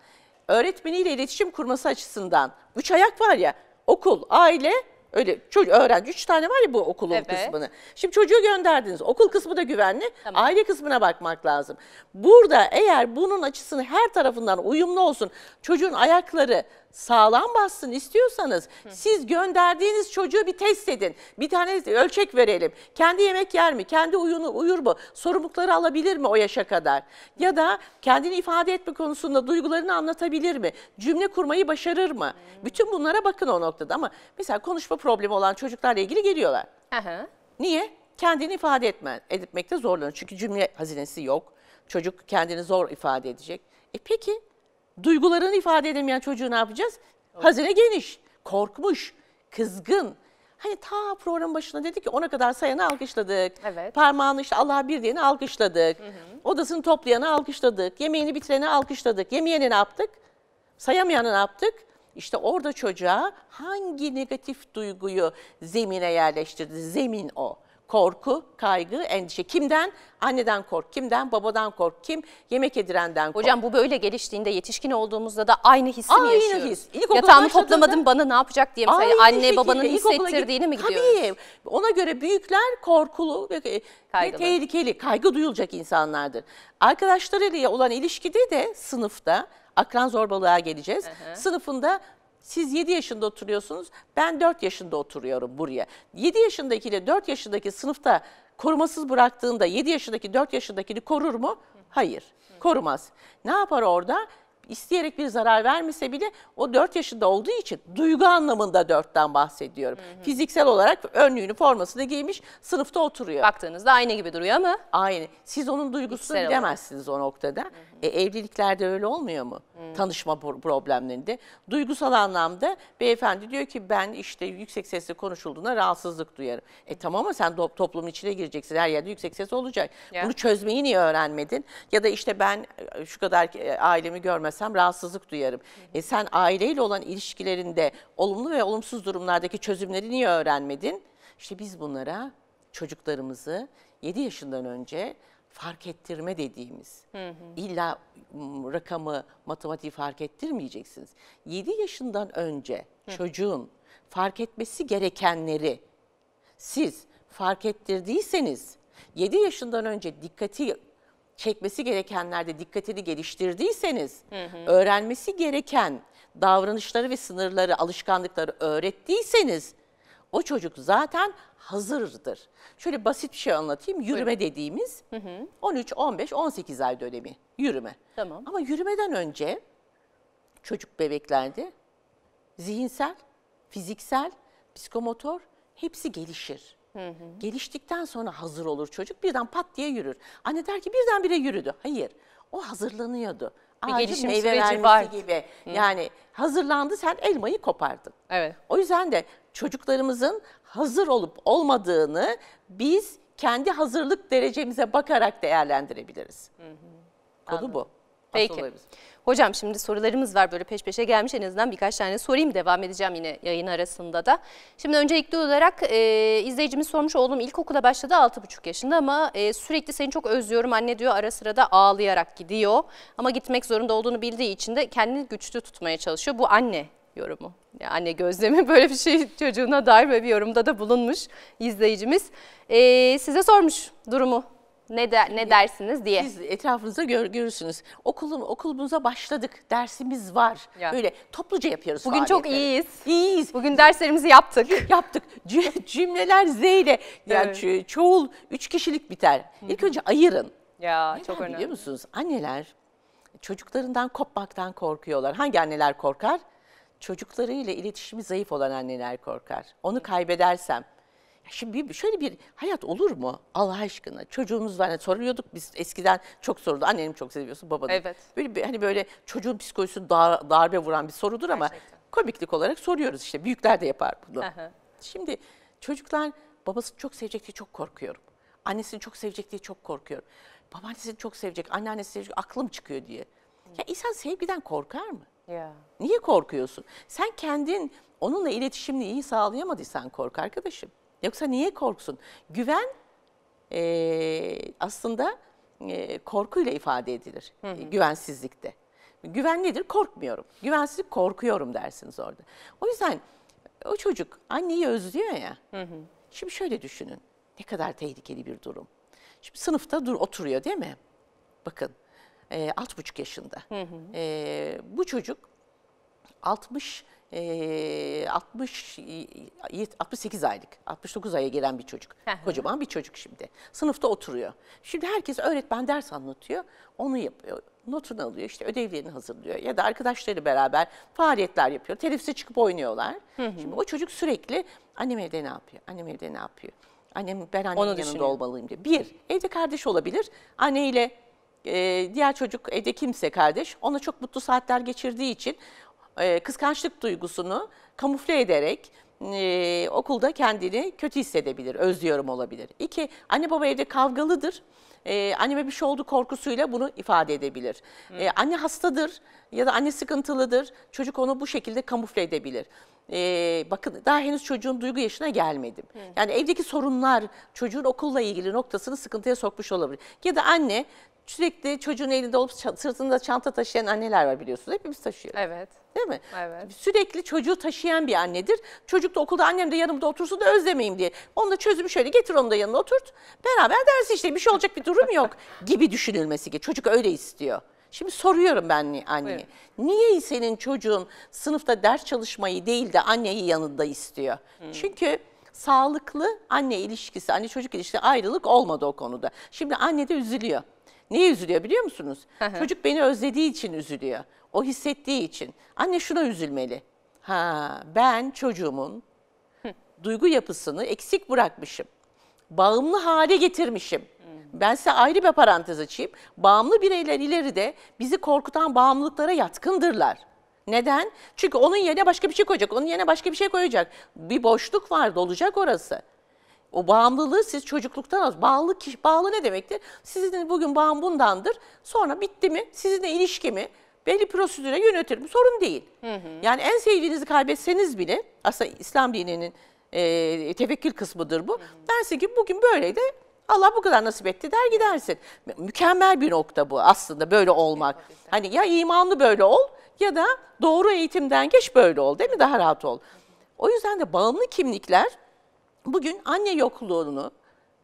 öğretmeniyle iletişim kurması açısından, üç ayak var ya, okul, aile, Öyle çocuk öğrenci 3 tane var ya bu okulun evet. kısmını. Şimdi çocuğu gönderdiniz. Okul kısmı da güvenli. Tamam. Aile kısmına bakmak lazım. Burada eğer bunun açısını her tarafından uyumlu olsun. Çocuğun ayakları sağlam bassın istiyorsanız Hı. siz gönderdiğiniz çocuğu bir test edin. Bir tane ölçek verelim. Kendi yemek yer mi? Kendi uyunu, uyur mu? Sorumlulukları alabilir mi o yaşa kadar? Ya da kendini ifade etme konusunda duygularını anlatabilir mi? Cümle kurmayı başarır mı? Hı. Bütün bunlara bakın o noktada ama mesela konuşma problemi olan çocuklarla ilgili geliyorlar. Aha. Niye? Kendini ifade etme, etmekte zorlanıyor. Çünkü cümle hazinesi yok. Çocuk kendini zor ifade edecek. E peki Duygularını ifade edemeyen çocuğu ne yapacağız? Hazine geniş, korkmuş, kızgın. Hani ta program başında dedi ki ona kadar sayanı alkışladık. Evet. Parmağını işte Allah bir diyeni alkışladık. Hı hı. Odasını toplayanı alkışladık. Yemeğini bitireni alkışladık. Yemeyeni ne yaptık? Sayamayanı ne yaptık? İşte orada çocuğa hangi negatif duyguyu zemine yerleştirdi? Zemin o korku, kaygı, endişe. Kimden? Anneden kork, kimden? Babadan kork, kim? Yemek yedirenden kork. Hocam bu böyle geliştiğinde yetişkin olduğumuzda da aynı hissi aynı mi yaşıyoruz? Aynı his. İlkokula Yatağımı toplamadım bana ne yapacak diye mesela aynı anne şekilde, babanın hissettirdiğini mi gidiyoruz? Tabii. Ona göre büyükler korkulu e, ve, Kaygılı. tehlikeli, kaygı duyulacak insanlardır. Arkadaşlarıyla olan ilişkide de sınıfta akran zorbalığa geleceğiz. Hı hı. Sınıfında siz 7 yaşında oturuyorsunuz, ben 4 yaşında oturuyorum buraya. 7 yaşındaki ile 4 yaşındaki sınıfta korumasız bıraktığında 7 yaşındaki 4 yaşındakini korur mu? Hayır, korumaz. Ne yapar orada? isteyerek bir zarar vermese bile o 4 yaşında olduğu için duygu anlamında 4'ten bahsediyorum. Hı hı. Fiziksel olarak önlüğünü formasını giymiş sınıfta oturuyor. Baktığınızda aynı gibi duruyor ama. Aynı. Siz onun duygusunu Fiziksel bilemezsiniz o noktada. Hı hı. E, evliliklerde öyle olmuyor mu? Hı. Tanışma problemlerinde. Duygusal anlamda beyefendi diyor ki ben işte yüksek sesle konuşulduğuna rahatsızlık duyarım. E tamam mı? sen to toplumun içine gireceksin. Her yerde yüksek ses olacak. Ya. Bunu çözmeyi niye öğrenmedin? Ya da işte ben e, şu kadar e, ailemi görmez ilgilenmezsem rahatsızlık duyarım. E sen aileyle olan ilişkilerinde olumlu ve olumsuz durumlardaki çözümleri niye öğrenmedin? İşte biz bunlara çocuklarımızı 7 yaşından önce fark ettirme dediğimiz hı hı. illa rakamı matematiği fark ettirmeyeceksiniz. 7 yaşından önce hı. çocuğun fark etmesi gerekenleri siz fark ettirdiyseniz 7 yaşından önce dikkati çekmesi gerekenlerde dikkatini geliştirdiyseniz, hı hı. öğrenmesi gereken davranışları ve sınırları, alışkanlıkları öğrettiyseniz o çocuk zaten hazırdır. Şöyle basit bir şey anlatayım. Yürüme Buyurun. dediğimiz hı hı. 13, 15, 18 ay dönemi yürüme. Tamam. Ama yürümeden önce çocuk bebeklerde zihinsel, fiziksel, psikomotor hepsi gelişir. Hı hı. Geliştikten sonra hazır olur çocuk birden pat diye yürür. Anne der ki birdenbire yürüdü. Hayır o hazırlanıyordu. Bir Ağacın gelişim meyve süreci var. gibi. Yani hazırlandı sen elmayı kopardın. Evet. O yüzden de çocuklarımızın hazır olup olmadığını biz kendi hazırlık derecemize bakarak değerlendirebiliriz. Hı hı. Konu Anladım. bu. Peki. Hocam şimdi sorularımız var böyle peş peşe gelmiş en azından birkaç tane sorayım devam edeceğim yine yayın arasında da. Şimdi öncelikli olarak e, izleyicimiz sormuş oğlum ilkokula başladı 6,5 yaşında ama e, sürekli seni çok özlüyorum anne diyor ara sıra da ağlayarak gidiyor. Ama gitmek zorunda olduğunu bildiği için de kendini güçlü tutmaya çalışıyor bu anne yorumu. Yani anne gözlemi böyle bir şey çocuğuna dair bir yorumda da bulunmuş izleyicimiz. E, size sormuş durumu ne de, ne dersiniz diye. Siz etrafınızda gör, görürsünüz. Okulum okulumuza başladık. Dersimiz var. Ya. Böyle topluca yapıyoruz. Bugün çok iyiyiz. İyiyiz. Bugün derslerimizi yaptık. yaptık. Cümleler Z ile yani evet. çoğul üç kişilik biter. İlk önce ayırın. Ya Neler çok önemli. Biliyor musunuz? Anneler çocuklarından kopmaktan korkuyorlar. Hangi anneler korkar? Çocuklarıyla iletişimi zayıf olan anneler korkar. Onu kaybedersem Şimdi şöyle bir hayat olur mu Allah aşkına? Çocuğumuz var. Yani soruyorduk biz eskiden çok soruldu. Annenim çok seviyorsun babanı. Evet. Böyle bir, hani böyle çocuğun psikolojisini dar, darbe vuran bir sorudur ama Gerçekten. komiklik olarak soruyoruz işte. Büyükler de yapar bunu. Şimdi çocuklar babasını çok sevecek diye çok korkuyorum. Annesini çok sevecek diye çok korkuyorum. Babaannesini çok sevecek, anneannesi sevecek, aklım çıkıyor diye. Ya insan sevgiden korkar mı? Yeah. Niye korkuyorsun? Sen kendin onunla iletişimini iyi sağlayamadıysan korkar arkadaşım. Yoksa niye korksun? Güven e, aslında e, korkuyla ifade edilir hı hı. güvensizlikte. Güven nedir? Korkmuyorum. Güvensizlik korkuyorum dersiniz orada. O yüzden o çocuk anneyi özlüyor ya. Hı hı. Şimdi şöyle düşünün. Ne kadar tehlikeli bir durum. Şimdi sınıfta dur oturuyor değil mi? Bakın e, 6,5 yaşında. Hı hı. E, bu çocuk 60 60 ee, 68 aylık, 69 aya gelen bir çocuk. Kocaman bir çocuk şimdi. Sınıfta oturuyor. Şimdi herkes öğretmen ders anlatıyor, onu yapıyor. Notunu alıyor, işte ödevlerini hazırlıyor ya da arkadaşları beraber faaliyetler yapıyor. Teneffüse çıkıp oynuyorlar. Şimdi o çocuk sürekli annem evde ne yapıyor, annem evde ne yapıyor? Annem, ben annemin yanında düşünüyor. olmalıyım diye. Bir, evde kardeş olabilir. Anneyle e, diğer çocuk evde kimse kardeş. Ona çok mutlu saatler geçirdiği için e, kıskançlık duygusunu kamufle ederek e, okulda kendini kötü hissedebilir, özlüyorum olabilir. İki, anne baba evde kavgalıdır. Ee, anneme bir şey oldu korkusuyla bunu ifade edebilir. Ee, anne hastadır ya da anne sıkıntılıdır. Çocuk onu bu şekilde kamufle edebilir e, bakın daha henüz çocuğun duygu yaşına gelmedim. Hı. Yani evdeki sorunlar çocuğun okulla ilgili noktasını sıkıntıya sokmuş olabilir. Ya da anne sürekli çocuğun elinde olup sırtında çanta taşıyan anneler var biliyorsunuz. Hepimiz taşıyoruz. Evet. Değil mi? Evet. Sürekli çocuğu taşıyan bir annedir. Çocuk da okulda annem de yanımda otursun da özlemeyim diye. Onun da çözümü şöyle getir onu da yanına oturt. Beraber dersi işte bir şey olacak bir durum yok gibi düşünülmesi. Çocuk öyle istiyor. Şimdi soruyorum ben anneye. Buyurun. Niye senin çocuğun sınıfta ders çalışmayı değil de anneyi yanında istiyor? Hmm. Çünkü sağlıklı anne ilişkisi, anne çocuk ilişkisi ayrılık olmadı o konuda. Şimdi anne de üzülüyor. Niye üzülüyor biliyor musunuz? Çocuk beni özlediği için üzülüyor. O hissettiği için. Anne şuna üzülmeli. Ha ben çocuğumun duygu yapısını eksik bırakmışım. Bağımlı hale getirmişim ben size ayrı bir parantez açayım. Bağımlı bireyler ileride bizi korkutan bağımlılıklara yatkındırlar. Neden? Çünkü onun yerine başka bir şey koyacak, onun yerine başka bir şey koyacak. Bir boşluk var, dolacak orası. O bağımlılığı siz çocukluktan az. Bağlı kişi, bağlı ne demektir? Sizin bugün bağım bundandır. Sonra bitti mi? Sizinle ilişki mi? Belli prosedüre yönetirim. Sorun değil. Hı hı. Yani en sevdiğinizi kaybetseniz bile aslında İslam dininin e, tefekkül kısmıdır bu. Hı hı. Dersin ki bugün böyle de Allah bu kadar nasip etti der gidersin. Mükemmel bir nokta bu aslında böyle olmak. Hani ya imanlı böyle ol ya da doğru eğitimden geç böyle ol değil mi? Daha rahat ol. O yüzden de bağımlı kimlikler bugün anne yokluğunu,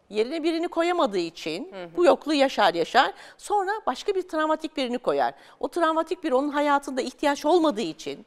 yerine birini koyamadığı için bu yokluğu yaşar yaşar. Sonra başka bir travmatik birini koyar. O travmatik bir onun hayatında ihtiyaç olmadığı için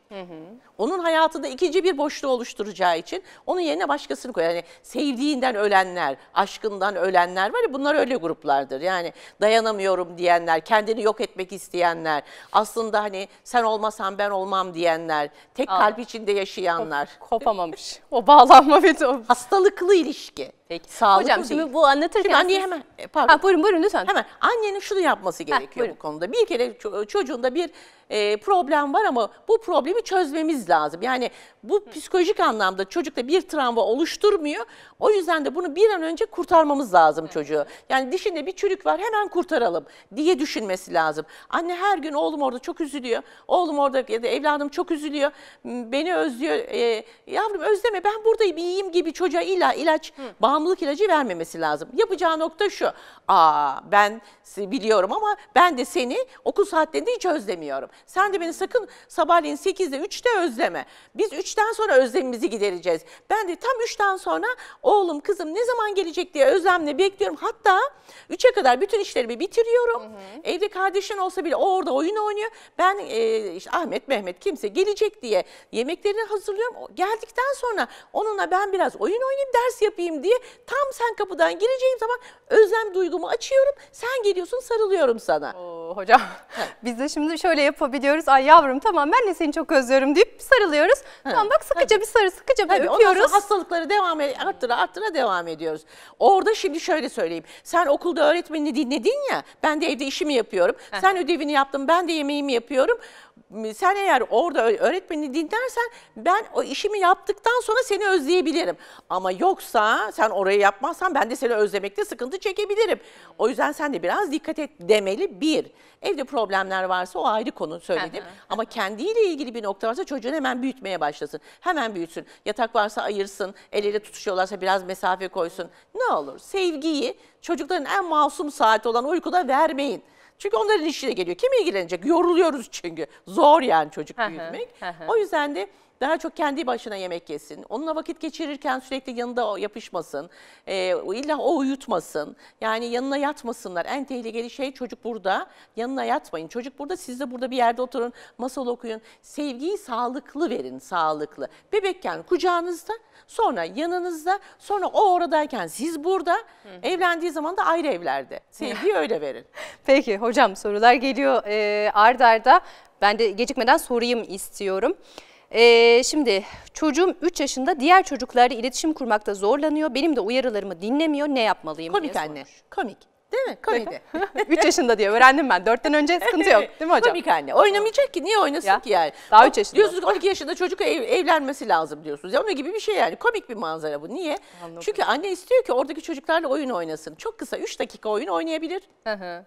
onun hayatında ikinci bir boşluğu oluşturacağı için onun yerine başkasını koyar. Yani sevdiğinden ölenler, aşkından ölenler var ya bunlar öyle gruplardır. Yani dayanamıyorum diyenler, kendini yok etmek isteyenler, aslında hani sen olmasan ben olmam diyenler, tek Aa, kalp içinde yaşayanlar. Kop, kopamamış. o bağlanma ve o. Hastalıklı ilişki. Peki. Sağlıklı Hocam şimdi bu anlatırken... Şimdi anneye hemen... E, pardon. Ha, buyurun buyurun lütfen. Hemen annenin şunu yapması gerekiyor ha, bu konuda. Bir kere çocuğunda bir e, problem var ama bu problemi çözmemiz lazım. Yani bu psikolojik anlamda çocukta bir travma oluşturmuyor. O yüzden de bunu bir an önce kurtarmamız lazım çocuğu. Yani dişinde bir çürük var hemen kurtaralım diye düşünmesi lazım. Anne her gün oğlum orada çok üzülüyor. Oğlum orada ya da evladım çok üzülüyor. Beni özlüyor. E, yavrum özleme ben buradayım iyiyim gibi çocuğa ila, ilaç, Hı. bağımlılık ilacı vermemesi lazım. Yapacağı nokta şu. Aa ben biliyorum ama ben de seni okul saatlerinde hiç özlemiyorum. Sen de beni sakın sabahleyin 8'de 3'te özleme. Biz 3'ten sonra özlemimizi gidereceğiz. Ben de tam 3'ten sonra oğlum kızım ne zaman gelecek diye özlemle bekliyorum. Hatta 3'e kadar bütün işlerimi bitiriyorum. Hı hı. Evde kardeşin olsa bile o orada oyun oynuyor. Ben e, işte Ahmet, Mehmet kimse gelecek diye yemeklerini hazırlıyorum. Geldikten sonra onunla ben biraz oyun oynayayım, ders yapayım diye tam sen kapıdan gireceğim zaman özlem duygumu açıyorum. Sen gel geliyorsun sarılıyorum sana. Oo, hocam biz de şimdi şöyle yapabiliyoruz. Ay yavrum tamam ben de seni çok özlüyorum deyip sarılıyoruz. Ha. Tamam bak sıkıca Tabii. bir sarı sıkıca Tabii. bir öpüyoruz. hastalıkları devam e, arttıra arttıra devam ediyoruz. Orada şimdi şöyle söyleyeyim. Sen okulda öğretmenini dinledin ya ben de evde işimi yapıyorum. Ha. Sen ödevini yaptın ben de yemeğimi yapıyorum sen eğer orada öğretmeni dinlersen ben o işimi yaptıktan sonra seni özleyebilirim. Ama yoksa sen orayı yapmazsan ben de seni özlemekte sıkıntı çekebilirim. O yüzden sen de biraz dikkat et demeli bir. Evde problemler varsa o ayrı konu söyledim. Ama aha. kendiyle ilgili bir nokta varsa çocuğun hemen büyütmeye başlasın. Hemen büyütsün. Yatak varsa ayırsın. El ele tutuşuyorlarsa biraz mesafe koysun. Ne olur sevgiyi çocukların en masum saati olan uykuda vermeyin. Çünkü onların işine geliyor. Kim ilgilenecek? Yoruluyoruz çünkü. Zor yani çocuk büyütmek. o yüzden de daha çok kendi başına yemek yesin. Onunla vakit geçirirken sürekli yanında yapışmasın. E, illa o uyutmasın. Yani yanına yatmasınlar. En tehlikeli şey çocuk burada. Yanına yatmayın. Çocuk burada siz de burada bir yerde oturun. Masal okuyun. Sevgiyi sağlıklı verin. Sağlıklı. Bebekken kucağınızda sonra yanınızda sonra o oradayken siz burada Hı. evlendiği zaman da ayrı evlerde. Sevgiyi öyle verin. Peki hocam sorular geliyor e, ee, Ben de gecikmeden sorayım istiyorum. Ee, şimdi çocuğum 3 yaşında diğer çocuklarla iletişim kurmakta zorlanıyor. Benim de uyarılarımı dinlemiyor. Ne yapmalıyım Komik anne. Komik. Değil mi? Komedi. 3 yaşında diye öğrendim ben. 4'ten önce sıkıntı yok değil mi hocam? Komik anne. Oynamayacak ki niye oynasın Ya, ki yani? daha üç yaşında. Diyorsunuz ki 12 yaşında çocuk ev- evlenmesi lazım diyorsunuz. Ya onun gibi bir şey yani. Komik bir manzara bu. Niye? Anladım. Çünkü anne istiyor ki oradaki çocuklarla oyun oynasın. Çok kısa 3 dakika oyun oynayabilir. Hı hı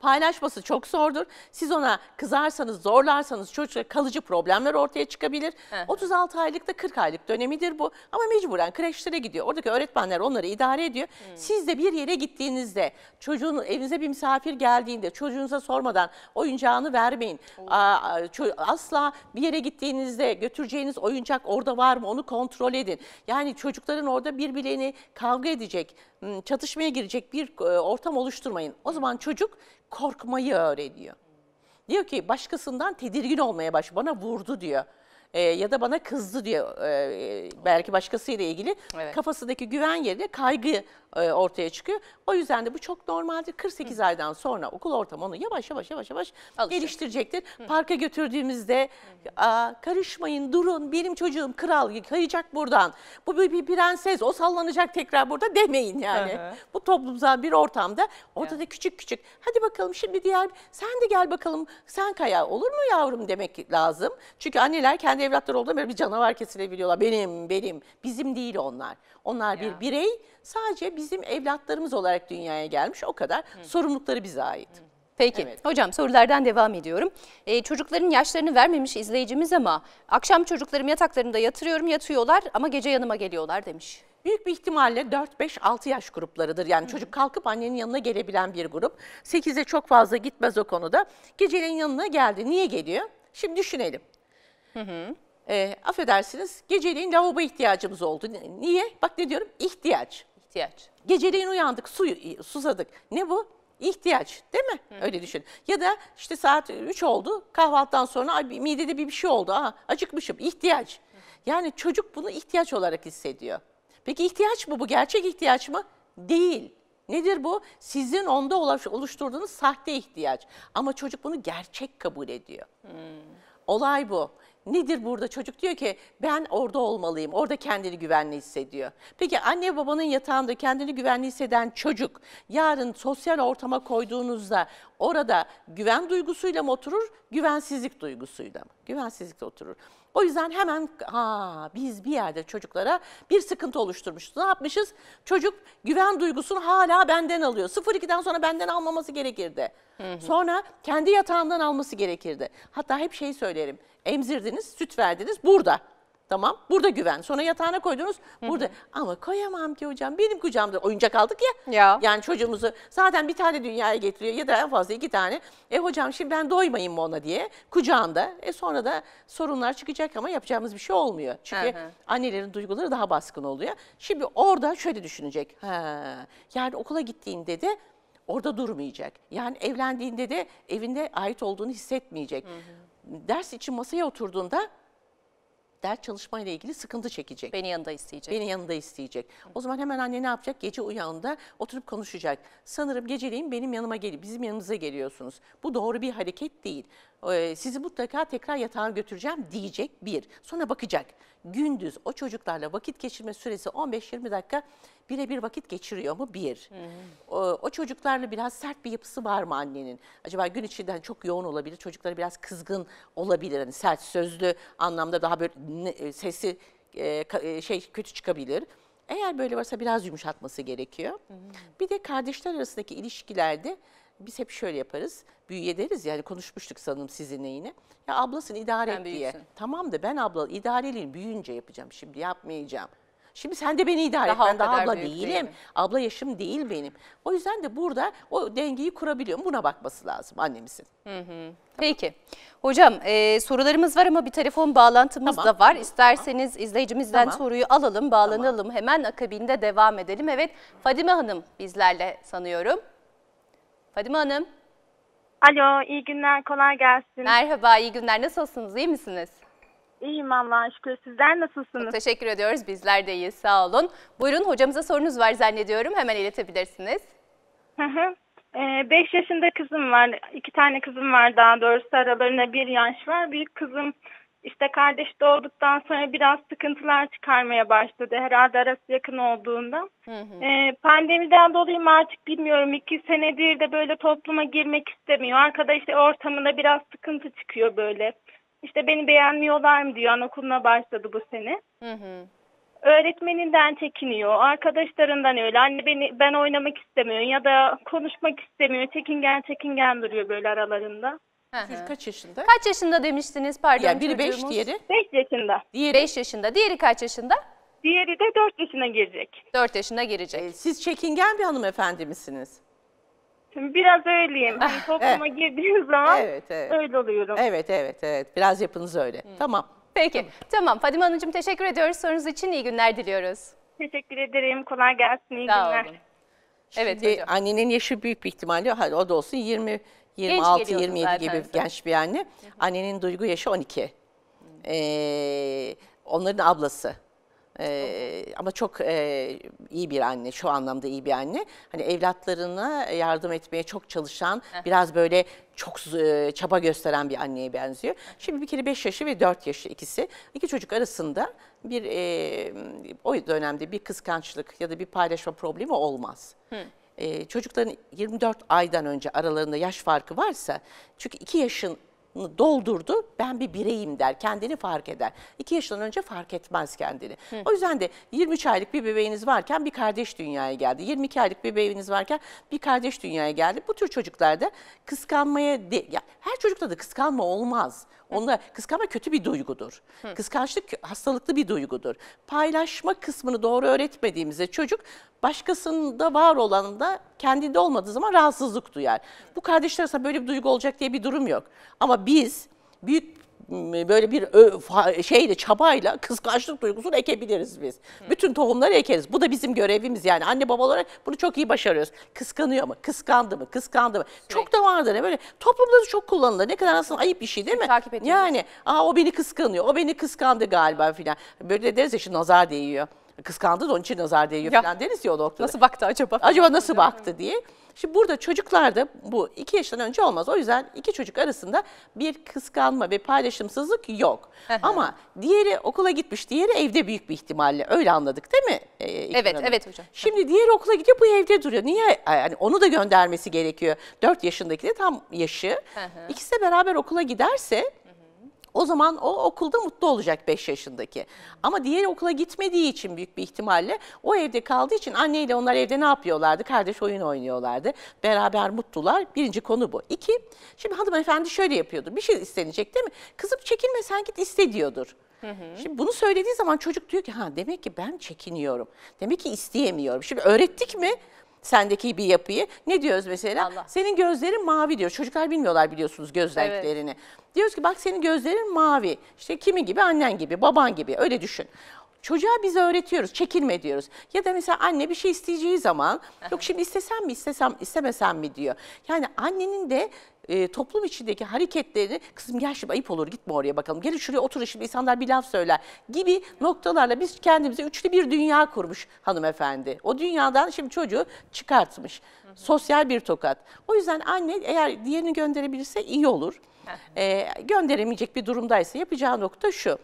paylaşması çok zordur. Siz ona kızarsanız, zorlarsanız çocuğa kalıcı problemler ortaya çıkabilir. Hı. 36 aylıkta 40 aylık dönemidir bu. Ama mecburen kreşlere gidiyor. Oradaki öğretmenler onları idare ediyor. Hı. Siz de bir yere gittiğinizde, çocuğun evinize bir misafir geldiğinde çocuğunuza sormadan oyuncağını vermeyin. Aa, asla bir yere gittiğinizde götüreceğiniz oyuncak orada var mı onu kontrol edin. Yani çocukların orada birbirlerini kavga edecek, Iı, çatışmaya girecek bir ıı, ortam oluşturmayın. O zaman çocuk korkmayı öğreniyor. Diyor ki başkasından tedirgin olmaya baş. Bana vurdu diyor. E, ya da bana kızdı diyor e, belki başkasıyla ilgili. Evet. Kafasındaki güven yerine kaygı e, ortaya çıkıyor. O yüzden de bu çok normaldir. 48 Hı. aydan sonra okul ortamı onu yavaş yavaş yavaş yavaş Alışacak. geliştirecektir. Hı. Parka götürdüğümüzde Aa, karışmayın durun benim çocuğum kral kayacak buradan. Bu bir, bir prenses o sallanacak tekrar burada demeyin yani. Hı. Bu toplumsal bir ortamda orada da küçük küçük hadi bakalım şimdi diğer sen de gel bakalım sen kaya olur mu yavrum demek lazım. Çünkü anneler kendi evlatları olduğunda böyle bir canavar kesilebiliyorlar. Benim benim bizim değil onlar. Onlar ya. bir birey. Sadece bizim evlatlarımız olarak dünyaya gelmiş o kadar. Hı. Sorumlulukları bize ait. Hı. Peki evet. hocam sorulardan devam ediyorum. Ee, çocukların yaşlarını vermemiş izleyicimiz ama akşam çocuklarım yataklarında yatırıyorum yatıyorlar ama gece yanıma geliyorlar demiş. Büyük bir ihtimalle 4-5-6 yaş gruplarıdır. Yani Hı. çocuk kalkıp annenin yanına gelebilen bir grup. 8'e çok fazla gitmez o konuda. Geceleyin yanına geldi. Niye geliyor? Şimdi düşünelim. Hı hı. E, affedersiniz geceliğin lavabo ihtiyacımız oldu. Niye? Bak ne diyorum? İhtiyaç. İhtiyaç. Geceliğin uyandık, suyu, e, susadık. Ne bu? İhtiyaç değil mi? Hı. Öyle düşün. Ya da işte saat 3 oldu kahvaltıdan sonra ay, midede bir, bir şey oldu. Aha, acıkmışım. İhtiyaç. Hı. Yani çocuk bunu ihtiyaç olarak hissediyor. Peki ihtiyaç mı bu? Gerçek ihtiyaç mı? Değil. Nedir bu? Sizin onda oluşturduğunuz sahte ihtiyaç. Ama çocuk bunu gerçek kabul ediyor. Hmm. Olay bu. Nedir burada? Çocuk diyor ki ben orada olmalıyım. Orada kendini güvenli hissediyor. Peki anne babanın yatağında kendini güvenli hisseden çocuk yarın sosyal ortama koyduğunuzda orada güven duygusuyla mı oturur, güvensizlik duygusuyla mı? Güvensizlikle oturur. O yüzden hemen ha biz bir yerde çocuklara bir sıkıntı oluşturmuştuk. Ne yapmışız? Çocuk güven duygusunu hala benden alıyor. 0-2'den sonra benden almaması gerekirdi. Hı hı. Sonra kendi yatağından alması gerekirdi. Hatta hep şey söylerim. Emzirdiniz, süt verdiniz burada. Tamam. Burada güven. Sonra yatağına koydunuz. Burada Hı -hı. ama koyamam ki hocam. Benim kucağımda oyuncak aldık ya. ya. Yani çocuğumuzu zaten bir tane dünyaya getiriyor ya da en fazla iki tane. E hocam şimdi ben doymayayım mı ona diye kucağında. E sonra da sorunlar çıkacak ama yapacağımız bir şey olmuyor. Çünkü Hı -hı. annelerin duyguları daha baskın oluyor. Şimdi orada şöyle düşünecek. Ha, yani okula gittiğinde de orada durmayacak. Yani evlendiğinde de evinde ait olduğunu hissetmeyecek. Hı hı. Ders için masaya oturduğunda ders çalışmayla ilgili sıkıntı çekecek. Beni yanında isteyecek. Beni yanında isteyecek. O zaman hemen anne ne yapacak? Gece uyanında oturup konuşacak. Sanırım geceleyin benim yanıma gelip bizim yanımıza geliyorsunuz. Bu doğru bir hareket değil. Ee, sizi mutlaka tekrar yatağa götüreceğim diyecek bir. Sonra bakacak gündüz o çocuklarla vakit geçirme süresi 15-20 dakika birebir vakit geçiriyor mu? Bir. Hı hmm. O, o çocuklarla biraz sert bir yapısı var mı annenin? Acaba gün içinden hani çok yoğun olabilir, çocuklara biraz kızgın olabilir. Hani sert sözlü anlamda daha böyle ne, e, sesi e, e, şey kötü çıkabilir. Eğer böyle varsa biraz yumuşatması gerekiyor. Hı hmm. Bir de kardeşler arasındaki ilişkilerde biz hep şöyle yaparız. Büyüye deriz yani konuşmuştuk sanırım sizinle yine. Ya ablasın idare sen et büyüksün. diye. Tamam da ben abla idareliğim büyüyünce yapacağım. Şimdi yapmayacağım. Şimdi sen de beni idare daha et. Ben daha abla değilim. değilim. Abla yaşım değil benim. O yüzden de burada o dengeyi kurabiliyorum. Buna bakması lazım annemizin. Hı hı. Tamam. Peki. Hocam e, sorularımız var ama bir telefon bağlantımız tamam. da var. İsterseniz tamam. izleyicimizden tamam. soruyu alalım, bağlanalım. Tamam. Hemen akabinde devam edelim. Evet Fadime Hanım bizlerle sanıyorum. Fadime Hanım. Alo, iyi günler, kolay gelsin. Merhaba, iyi günler. Nasılsınız, iyi misiniz? İyiyim Allah'a şükür. Sizler nasılsınız? Çok teşekkür ediyoruz. Bizler de iyiyiz, sağ olun. Buyurun, hocamıza sorunuz var zannediyorum. Hemen iletebilirsiniz. Hı hı. 5 ee, yaşında kızım var. iki tane kızım var daha doğrusu. aralarına bir yaş var. Büyük kızım işte kardeş doğduktan sonra biraz sıkıntılar çıkarmaya başladı. Herhalde arası yakın olduğunda. Hı hı. Ee, pandemiden dolayı mı artık bilmiyorum. iki senedir de böyle topluma girmek istemiyor. Arkadaş ortamında biraz sıkıntı çıkıyor böyle. İşte beni beğenmiyorlar mı diyor. Anaokuluna başladı bu sene. Hı hı. Öğretmeninden çekiniyor. Arkadaşlarından öyle. Anne beni ben oynamak istemiyor ya da konuşmak istemiyor. Çekingen çekingen duruyor böyle aralarında. Siz kaç yaşında? Kaç yaşında demiştiniz pardon Yani biri 5 diğeri. 5 yaşında. Diğeri. 5 yaşında. Diğeri kaç yaşında? Diğeri de 4 yaşına girecek. 4 yaşına girecek. E, siz çekingen bir hanımefendi misiniz? biraz öyleyim. Hani topluma girdiğim zaman Evet, evet. öyle oluyorum. Evet evet evet biraz yapınız öyle. Hmm. Tamam. Peki. Tamam. Fadime Hanımcığım teşekkür ediyoruz. Sorunuz için iyi günler diliyoruz. Teşekkür ederim. Kolay gelsin. iyi Sağ günler. olun. Evet hocam. annenin yaşı büyük bir ihtimalle o da olsun 20 26-27 gibi genç bir anne. Annenin duygu yaşı 12. Ee, onların ablası. Ee, ama çok e, iyi bir anne, şu anlamda iyi bir anne. Hani evlatlarına yardım etmeye çok çalışan, Heh. biraz böyle çok e, çaba gösteren bir anneye benziyor. Şimdi bir kere 5 yaşı ve 4 yaşı ikisi. iki çocuk arasında bir e, o dönemde bir kıskançlık ya da bir paylaşma problemi olmaz. Hı çocukların 24 aydan önce aralarında yaş farkı varsa çünkü 2 yaşın doldurdu. Ben bir bireyim der. Kendini fark eder. 2 yaşından önce fark etmez kendini. Hı. O yüzden de 23 aylık bir bebeğiniz varken bir kardeş dünyaya geldi. 22 aylık bir bebeğiniz varken bir kardeş dünyaya geldi. Bu tür çocuklarda kıskanmaya de, ya her çocukta da kıskanma olmaz. Onda kıskanma kötü bir duygudur. Hı. Kıskançlık hastalıklı bir duygudur. Paylaşma kısmını doğru öğretmediğimizde çocuk başkasında var olanı da kendinde olmadığı zaman rahatsızlık duyar. Bu kardeşler arasında böyle bir duygu olacak diye bir durum yok. Ama biz büyük böyle bir şeyle çabayla kıskançlık duygusunu ekebiliriz biz. Bütün tohumları ekeriz. Bu da bizim görevimiz yani. Anne baba olarak bunu çok iyi başarıyoruz. Kıskanıyor mu? Kıskandı mı? Kıskandı mı? Sürekli. Çok da vardır. Ne? Böyle toplumda da çok kullanılır. Ne kadar aslında ayıp bir şey değil mi? Takip ediyoruz. Yani şey. aa o beni kıskanıyor. O beni kıskandı galiba filan. Böyle deriz ya şu nazar değiyor. Kıskandı da onun için nazar değiyor filan. falan deriz ya o noktada. Nasıl baktı acaba? Acaba nasıl baktı diye. Şimdi burada çocuklarda bu 2 yaştan önce olmaz. O yüzden iki çocuk arasında bir kıskanma ve paylaşımsızlık yok. Ama diğeri okula gitmiş, diğeri evde büyük bir ihtimalle. Öyle anladık değil mi? Ee, evet, Hanım? evet hocam. Şimdi diğeri okula gidiyor, bu evde duruyor. Niye? Yani onu da göndermesi gerekiyor. 4 yaşındaki de tam yaşı. İkisi de beraber okula giderse o zaman o okulda mutlu olacak 5 yaşındaki. Ama diğer okula gitmediği için büyük bir ihtimalle o evde kaldığı için anneyle onlar evde ne yapıyorlardı? Kardeş oyun oynuyorlardı. Beraber mutlular. Birinci konu bu. İki, şimdi hanımefendi şöyle yapıyordur. Bir şey istenecek değil mi? Kızım çekinme sen git iste diyordur. Hı hı. Şimdi bunu söylediği zaman çocuk diyor ki ha demek ki ben çekiniyorum. Demek ki isteyemiyorum. Şimdi öğrettik mi? sendeki bir yapıyı. Ne diyoruz mesela? Allah. Senin gözlerin mavi diyor. Çocuklar bilmiyorlar biliyorsunuz gözlerini evet. Diyoruz ki bak senin gözlerin mavi. İşte kimi gibi annen gibi baban gibi öyle düşün. Çocuğa biz öğretiyoruz, çekilme diyoruz. Ya da mesela anne bir şey isteyeceği zaman, yok şimdi istesem mi, istesem, istemesem mi diyor. Yani annenin de e, toplum içindeki hareketlerini kızım gel şimdi ayıp olur gitme oraya bakalım. Gelin şuraya otur şimdi insanlar bir laf söyler gibi noktalarla biz kendimize üçlü bir dünya kurmuş hanımefendi. O dünyadan şimdi çocuğu çıkartmış. Hı hı. Sosyal bir tokat. O yüzden anne eğer diğerini gönderebilirse iyi olur. E, gönderemeyecek bir durumdaysa yapacağı nokta şu.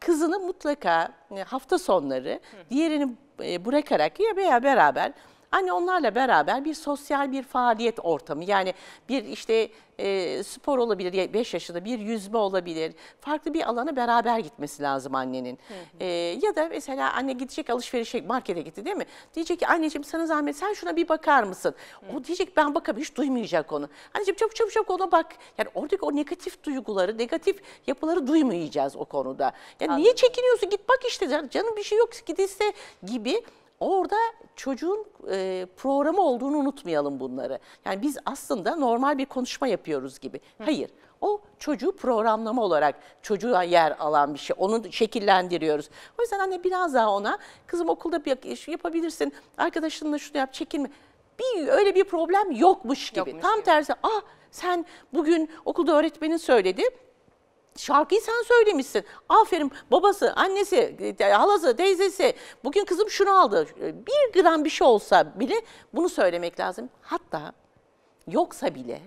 Kızını mutlaka e, hafta sonları diğerini e, bırakarak ya veya beraber Anne hani onlarla beraber bir sosyal bir faaliyet ortamı yani bir işte e, spor olabilir 5 yaşında bir yüzme olabilir farklı bir alana beraber gitmesi lazım annenin. Hı hı. E, ya da mesela anne gidecek alışverişe markete gitti değil mi? Diyecek ki anneciğim sana zahmet sen şuna bir bakar mısın? Hı. O diyecek ben bakamıyorum hiç duymayacak onu. Anneciğim çabuk çabuk çabuk ona bak. Yani oradaki o negatif duyguları negatif yapıları duymayacağız o konuda. Yani Anladım. niye çekiniyorsun git bak işte canım bir şey yok gidilse gibi Orada çocuğun e, programı olduğunu unutmayalım bunları. Yani biz aslında normal bir konuşma yapıyoruz gibi. Hayır. O çocuğu programlama olarak çocuğa yer alan bir şey. Onu şekillendiriyoruz. O yüzden anne biraz daha ona kızım okulda bir yapabilirsin. Arkadaşınla şunu yap çekilme. Bir, öyle bir problem yokmuş gibi. Yokmuş Tam gibi. tersi ah sen bugün okulda öğretmenin söyledi şarkıyı sen söylemişsin. Aferin babası, annesi, e, halası, teyzesi. Bugün kızım şunu aldı. Bir gram bir şey olsa bile bunu söylemek lazım. Hatta yoksa bile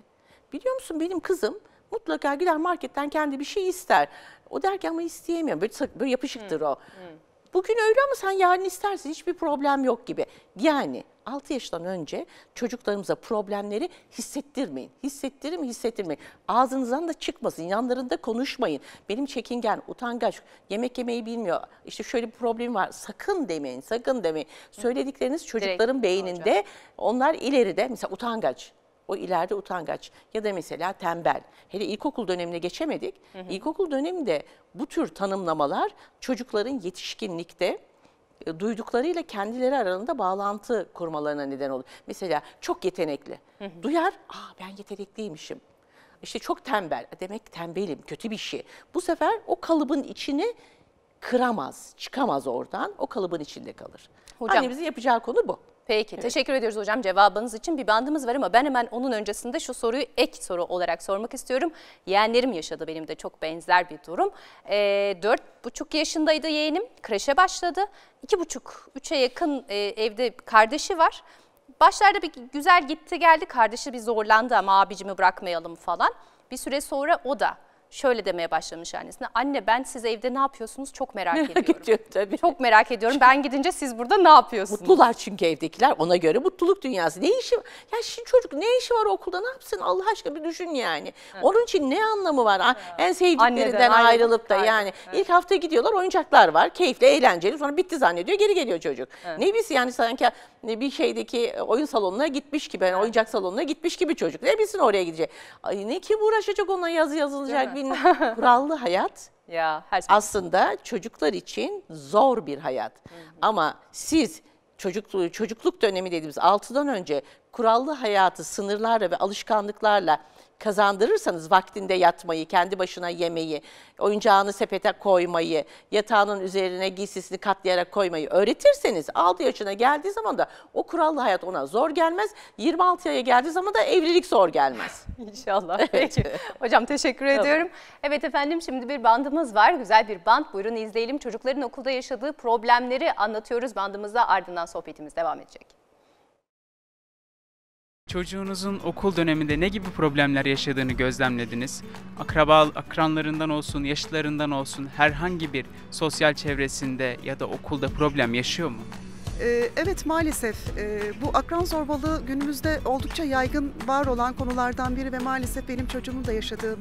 biliyor musun benim kızım mutlaka gider marketten kendi bir şey ister. O der ki ama isteyemiyorum. Böyle, böyle yapışıktır hmm. o. Hmm. Bugün öyle ama sen yarın istersin hiçbir problem yok gibi. Yani 6 yaştan önce çocuklarımıza problemleri hissettirmeyin. Hissettirin mi hissettirmeyin. Ağzınızdan da çıkmasın. Yanlarında konuşmayın. Benim çekingen, utangaç, yemek yemeyi bilmiyor. İşte şöyle bir problem var. Sakın demeyin, sakın demeyin. Söyledikleriniz çocukların Direkt beyninde. Olacak. Onlar ileride mesela utangaç o ileride utangaç ya da mesela tembel. Hele ilkokul dönemine geçemedik. Hı hı. İlkokul döneminde bu tür tanımlamalar çocukların yetişkinlikte e, duyduklarıyla kendileri aralarında bağlantı kurmalarına neden olur. Mesela çok yetenekli. Hı hı. Duyar, "Aa ben yetenekliymişim." İşte çok tembel. E, demek tembelim, kötü bir şey. Bu sefer o kalıbın içini kıramaz, çıkamaz oradan. O kalıbın içinde kalır. Hocam, Annemizin yapacağı konu bu. Peki evet. teşekkür ediyoruz hocam cevabınız için. Bir bandımız var ama ben hemen onun öncesinde şu soruyu ek soru olarak sormak istiyorum. Yeğenlerim yaşadı benim de çok benzer bir durum. E, ee, 4,5 yaşındaydı yeğenim kreşe başladı. 2,5-3'e yakın e, evde kardeşi var. Başlarda bir güzel gitti geldi kardeşi bir zorlandı ama abicimi bırakmayalım falan. Bir süre sonra o da şöyle demeye başlamış annesine. Anne ben siz evde ne yapıyorsunuz çok merak, merak ediyorum. Ediyor, tabii. Çok merak ediyorum. Ben gidince siz burada ne yapıyorsunuz? Mutlular çünkü evdekiler ona göre mutluluk dünyası. Ne işi var? Ya şimdi çocuk ne işi var okulda ne yapsın Allah aşkına bir düşün yani. Evet. Onun için ne anlamı var? Evet. En sevdiklerinden Anneden ayrılıp da yani evet. ilk hafta gidiyorlar oyuncaklar var. Keyifli, eğlenceli. Sonra bitti zannediyor. Geri geliyor çocuk. Evet. Ne bilsin yani sanki e, bir şeydeki e, oyun salonuna gitmiş gibi, yani evet. oyuncak salonuna gitmiş gibi çocuk. Ne bilsin oraya gidecek. Ay ne kim uğraşacak ona yazı yazılacak bir günlük kurallı hayat ya, her şey. aslında çocuklar için zor bir hayat. Hı hı. Ama siz çocuk çocukluk dönemi dediğimiz altıdan önce kurallı hayatı sınırlarla ve alışkanlıklarla kazandırırsanız vaktinde yatmayı, kendi başına yemeyi, oyuncağını sepete koymayı, yatağının üzerine giysisini katlayarak koymayı öğretirseniz 6 yaşına geldiği zaman da o kurallı hayat ona zor gelmez. 26'ya geldiği zaman da evlilik zor gelmez. İnşallah. Peki. Hocam teşekkür ediyorum. Evet efendim şimdi bir bandımız var. Güzel bir band. Buyurun izleyelim. Çocukların okulda yaşadığı problemleri anlatıyoruz bandımızda. Ardından sohbetimiz devam edecek. Çocuğunuzun okul döneminde ne gibi problemler yaşadığını gözlemlediniz? Akraba, akranlarından olsun, yaşlarından olsun herhangi bir sosyal çevresinde ya da okulda problem yaşıyor mu? Ee, evet maalesef ee, bu akran zorbalığı günümüzde oldukça yaygın var olan konulardan biri ve maalesef benim çocuğumun da yaşadığım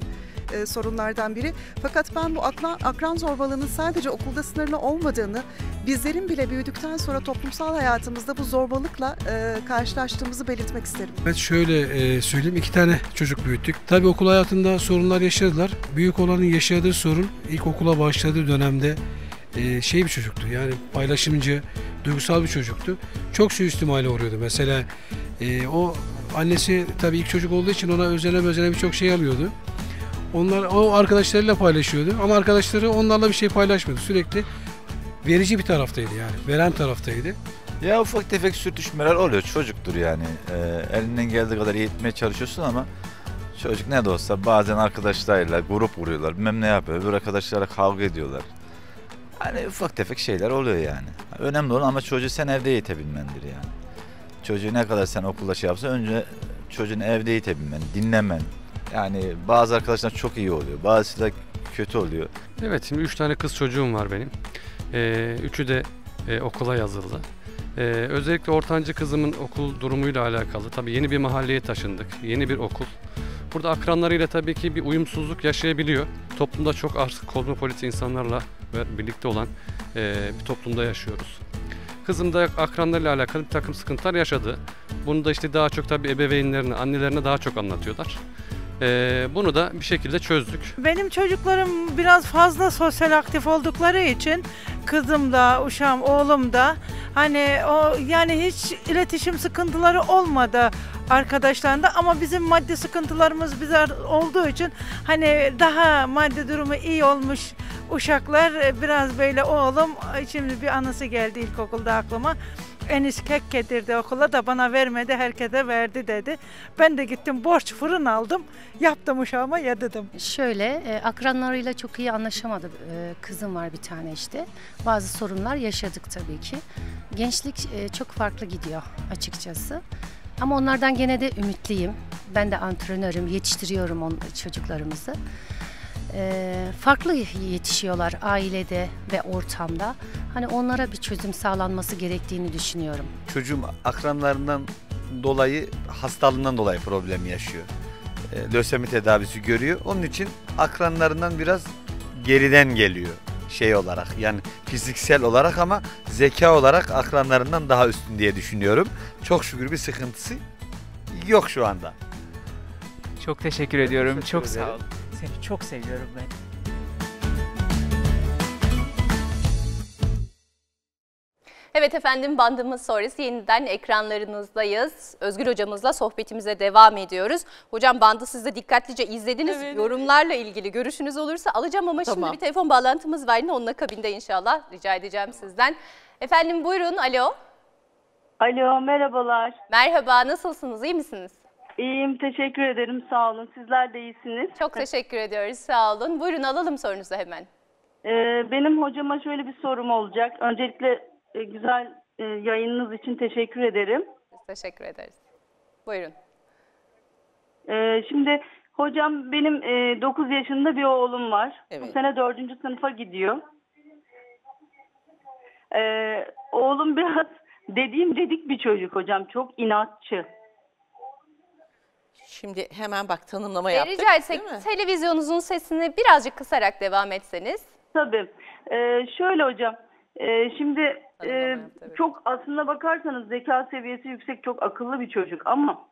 e, sorunlardan biri. Fakat ben bu akran, akran zorbalığının sadece okulda sınırlı olmadığını, bizlerin bile büyüdükten sonra toplumsal hayatımızda bu zorbalıkla e, karşılaştığımızı belirtmek isterim. Evet şöyle e, söyleyeyim iki tane çocuk büyüttük. Tabii okul hayatında sorunlar yaşadılar. Büyük olanın yaşadığı sorun ilk okula başladığı dönemde e, şey bir çocuktu yani paylaşımcı, duygusal bir çocuktu. Çok suistimale uğruyordu mesela. E, o annesi tabii ilk çocuk olduğu için ona özene özene birçok şey alıyordu. Onlar o arkadaşlarıyla paylaşıyordu ama arkadaşları onlarla bir şey paylaşmıyordu. Sürekli verici bir taraftaydı yani. Veren taraftaydı. Ya ufak tefek sürtüşmeler oluyor. Çocuktur yani. Ee, elinden geldiği kadar eğitmeye çalışıyorsun ama çocuk ne de olsa bazen arkadaşlarıyla grup vuruyorlar. Bilmem ne yapıyor. Öbür arkadaşlara kavga ediyorlar. Hani ufak tefek şeyler oluyor yani. Önemli olan ama çocuğu sen evde eğitebilmendir yani. Çocuğu ne kadar sen okulda şey yapsa önce çocuğun evde eğitebilmen, dinlemen, yani bazı arkadaşlar çok iyi oluyor. Bazısı da kötü oluyor. Evet şimdi 3 tane kız çocuğum var benim. Ee, üçü de e, okula yazıldı. Ee, özellikle ortancı kızımın okul durumuyla alakalı. Tabii yeni bir mahalleye taşındık. Yeni bir okul. Burada akranlarıyla tabii ki bir uyumsuzluk yaşayabiliyor. Toplumda çok artık kozmopolit insanlarla birlikte olan e, bir toplumda yaşıyoruz. Kızım da akranlarıyla alakalı bir takım sıkıntılar yaşadı. Bunu da işte daha çok tabii ebeveynlerine, annelerine daha çok anlatıyorlar. Ee, bunu da bir şekilde çözdük. Benim çocuklarım biraz fazla sosyal aktif oldukları için kızım da, uşağım, oğlum da hani o yani hiç iletişim sıkıntıları olmadı arkadaşlarında ama bizim maddi sıkıntılarımız bize olduğu için hani daha maddi durumu iyi olmuş uşaklar e, biraz böyle oğlum e, şimdi bir anısı geldi ilkokulda aklıma eniş kek getirdi okula da bana vermedi herkese verdi dedi. Ben de gittim borç fırın aldım yaptım uşağıma yedirdim. Şöyle e, akranlarıyla çok iyi anlaşamadı e, kızım var bir tane işte. Bazı sorunlar yaşadık tabii ki. Gençlik e, çok farklı gidiyor açıkçası. Ama onlardan gene de ümitliyim. Ben de antrenörüm, yetiştiriyorum on, çocuklarımızı. Ee, farklı yetişiyorlar ailede ve ortamda. Hani onlara bir çözüm sağlanması gerektiğini düşünüyorum. Çocuğum akranlarından dolayı hastalığından dolayı problem yaşıyor. Ee, lösemi tedavisi görüyor. Onun için akranlarından biraz geriden geliyor şey olarak yani fiziksel olarak ama zeka olarak akranlarından daha üstün diye düşünüyorum. Çok şükür bir sıkıntısı yok şu anda. Çok teşekkür ediyorum. Teşekkür Çok sağ olun. Seni çok seviyorum ben. Evet efendim bandımız sonrası yeniden ekranlarınızdayız. Özgür hocamızla sohbetimize devam ediyoruz. Hocam bandı siz de dikkatlice izlediniz. Evet, Yorumlarla evet. ilgili görüşünüz olursa alacağım ama tamam. şimdi bir telefon bağlantımız var yine onun akabinde inşallah rica edeceğim sizden. Efendim buyurun alo. Alo merhabalar. Merhaba nasılsınız iyi misiniz? İyiyim, teşekkür ederim. Sağ olun. Sizler de iyisiniz. Çok teşekkür ediyoruz. Sağ olun. Buyurun alalım sorunuzu hemen. Ee, benim hocama şöyle bir sorum olacak. Öncelikle e, güzel e, yayınınız için teşekkür ederim. teşekkür ederiz. Buyurun. Ee, şimdi hocam benim e, 9 yaşında bir oğlum var. Evet. Bu sene 4. sınıfa gidiyor. Ee, oğlum biraz dediğim dedik bir çocuk hocam. Çok inatçı. Şimdi hemen bak tanımlama ee, yaptık. Rica etsek televizyonunuzun sesini birazcık kısarak devam etseniz. Tabii. Ee, şöyle hocam. Ee, şimdi e, çok aslında bakarsanız zeka seviyesi yüksek çok akıllı bir çocuk ama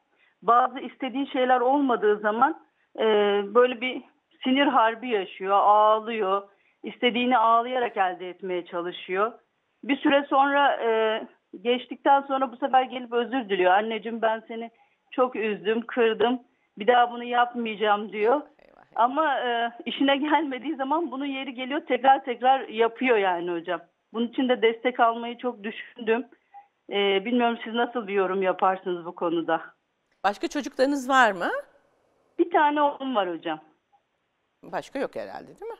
bazı istediği şeyler olmadığı zaman e, böyle bir sinir harbi yaşıyor, ağlıyor. istediğini ağlayarak elde etmeye çalışıyor. Bir süre sonra e, geçtikten sonra bu sefer gelip özür diliyor. Anneciğim ben seni çok üzdüm, kırdım. Bir daha bunu yapmayacağım diyor. Ama e, işine gelmediği zaman bunun yeri geliyor tekrar tekrar yapıyor yani hocam. Bunun için de destek almayı çok düşündüm. E, bilmiyorum siz nasıl bir yorum yaparsınız bu konuda. Başka çocuklarınız var mı? Bir tane oğlum var hocam. Başka yok herhalde değil mi?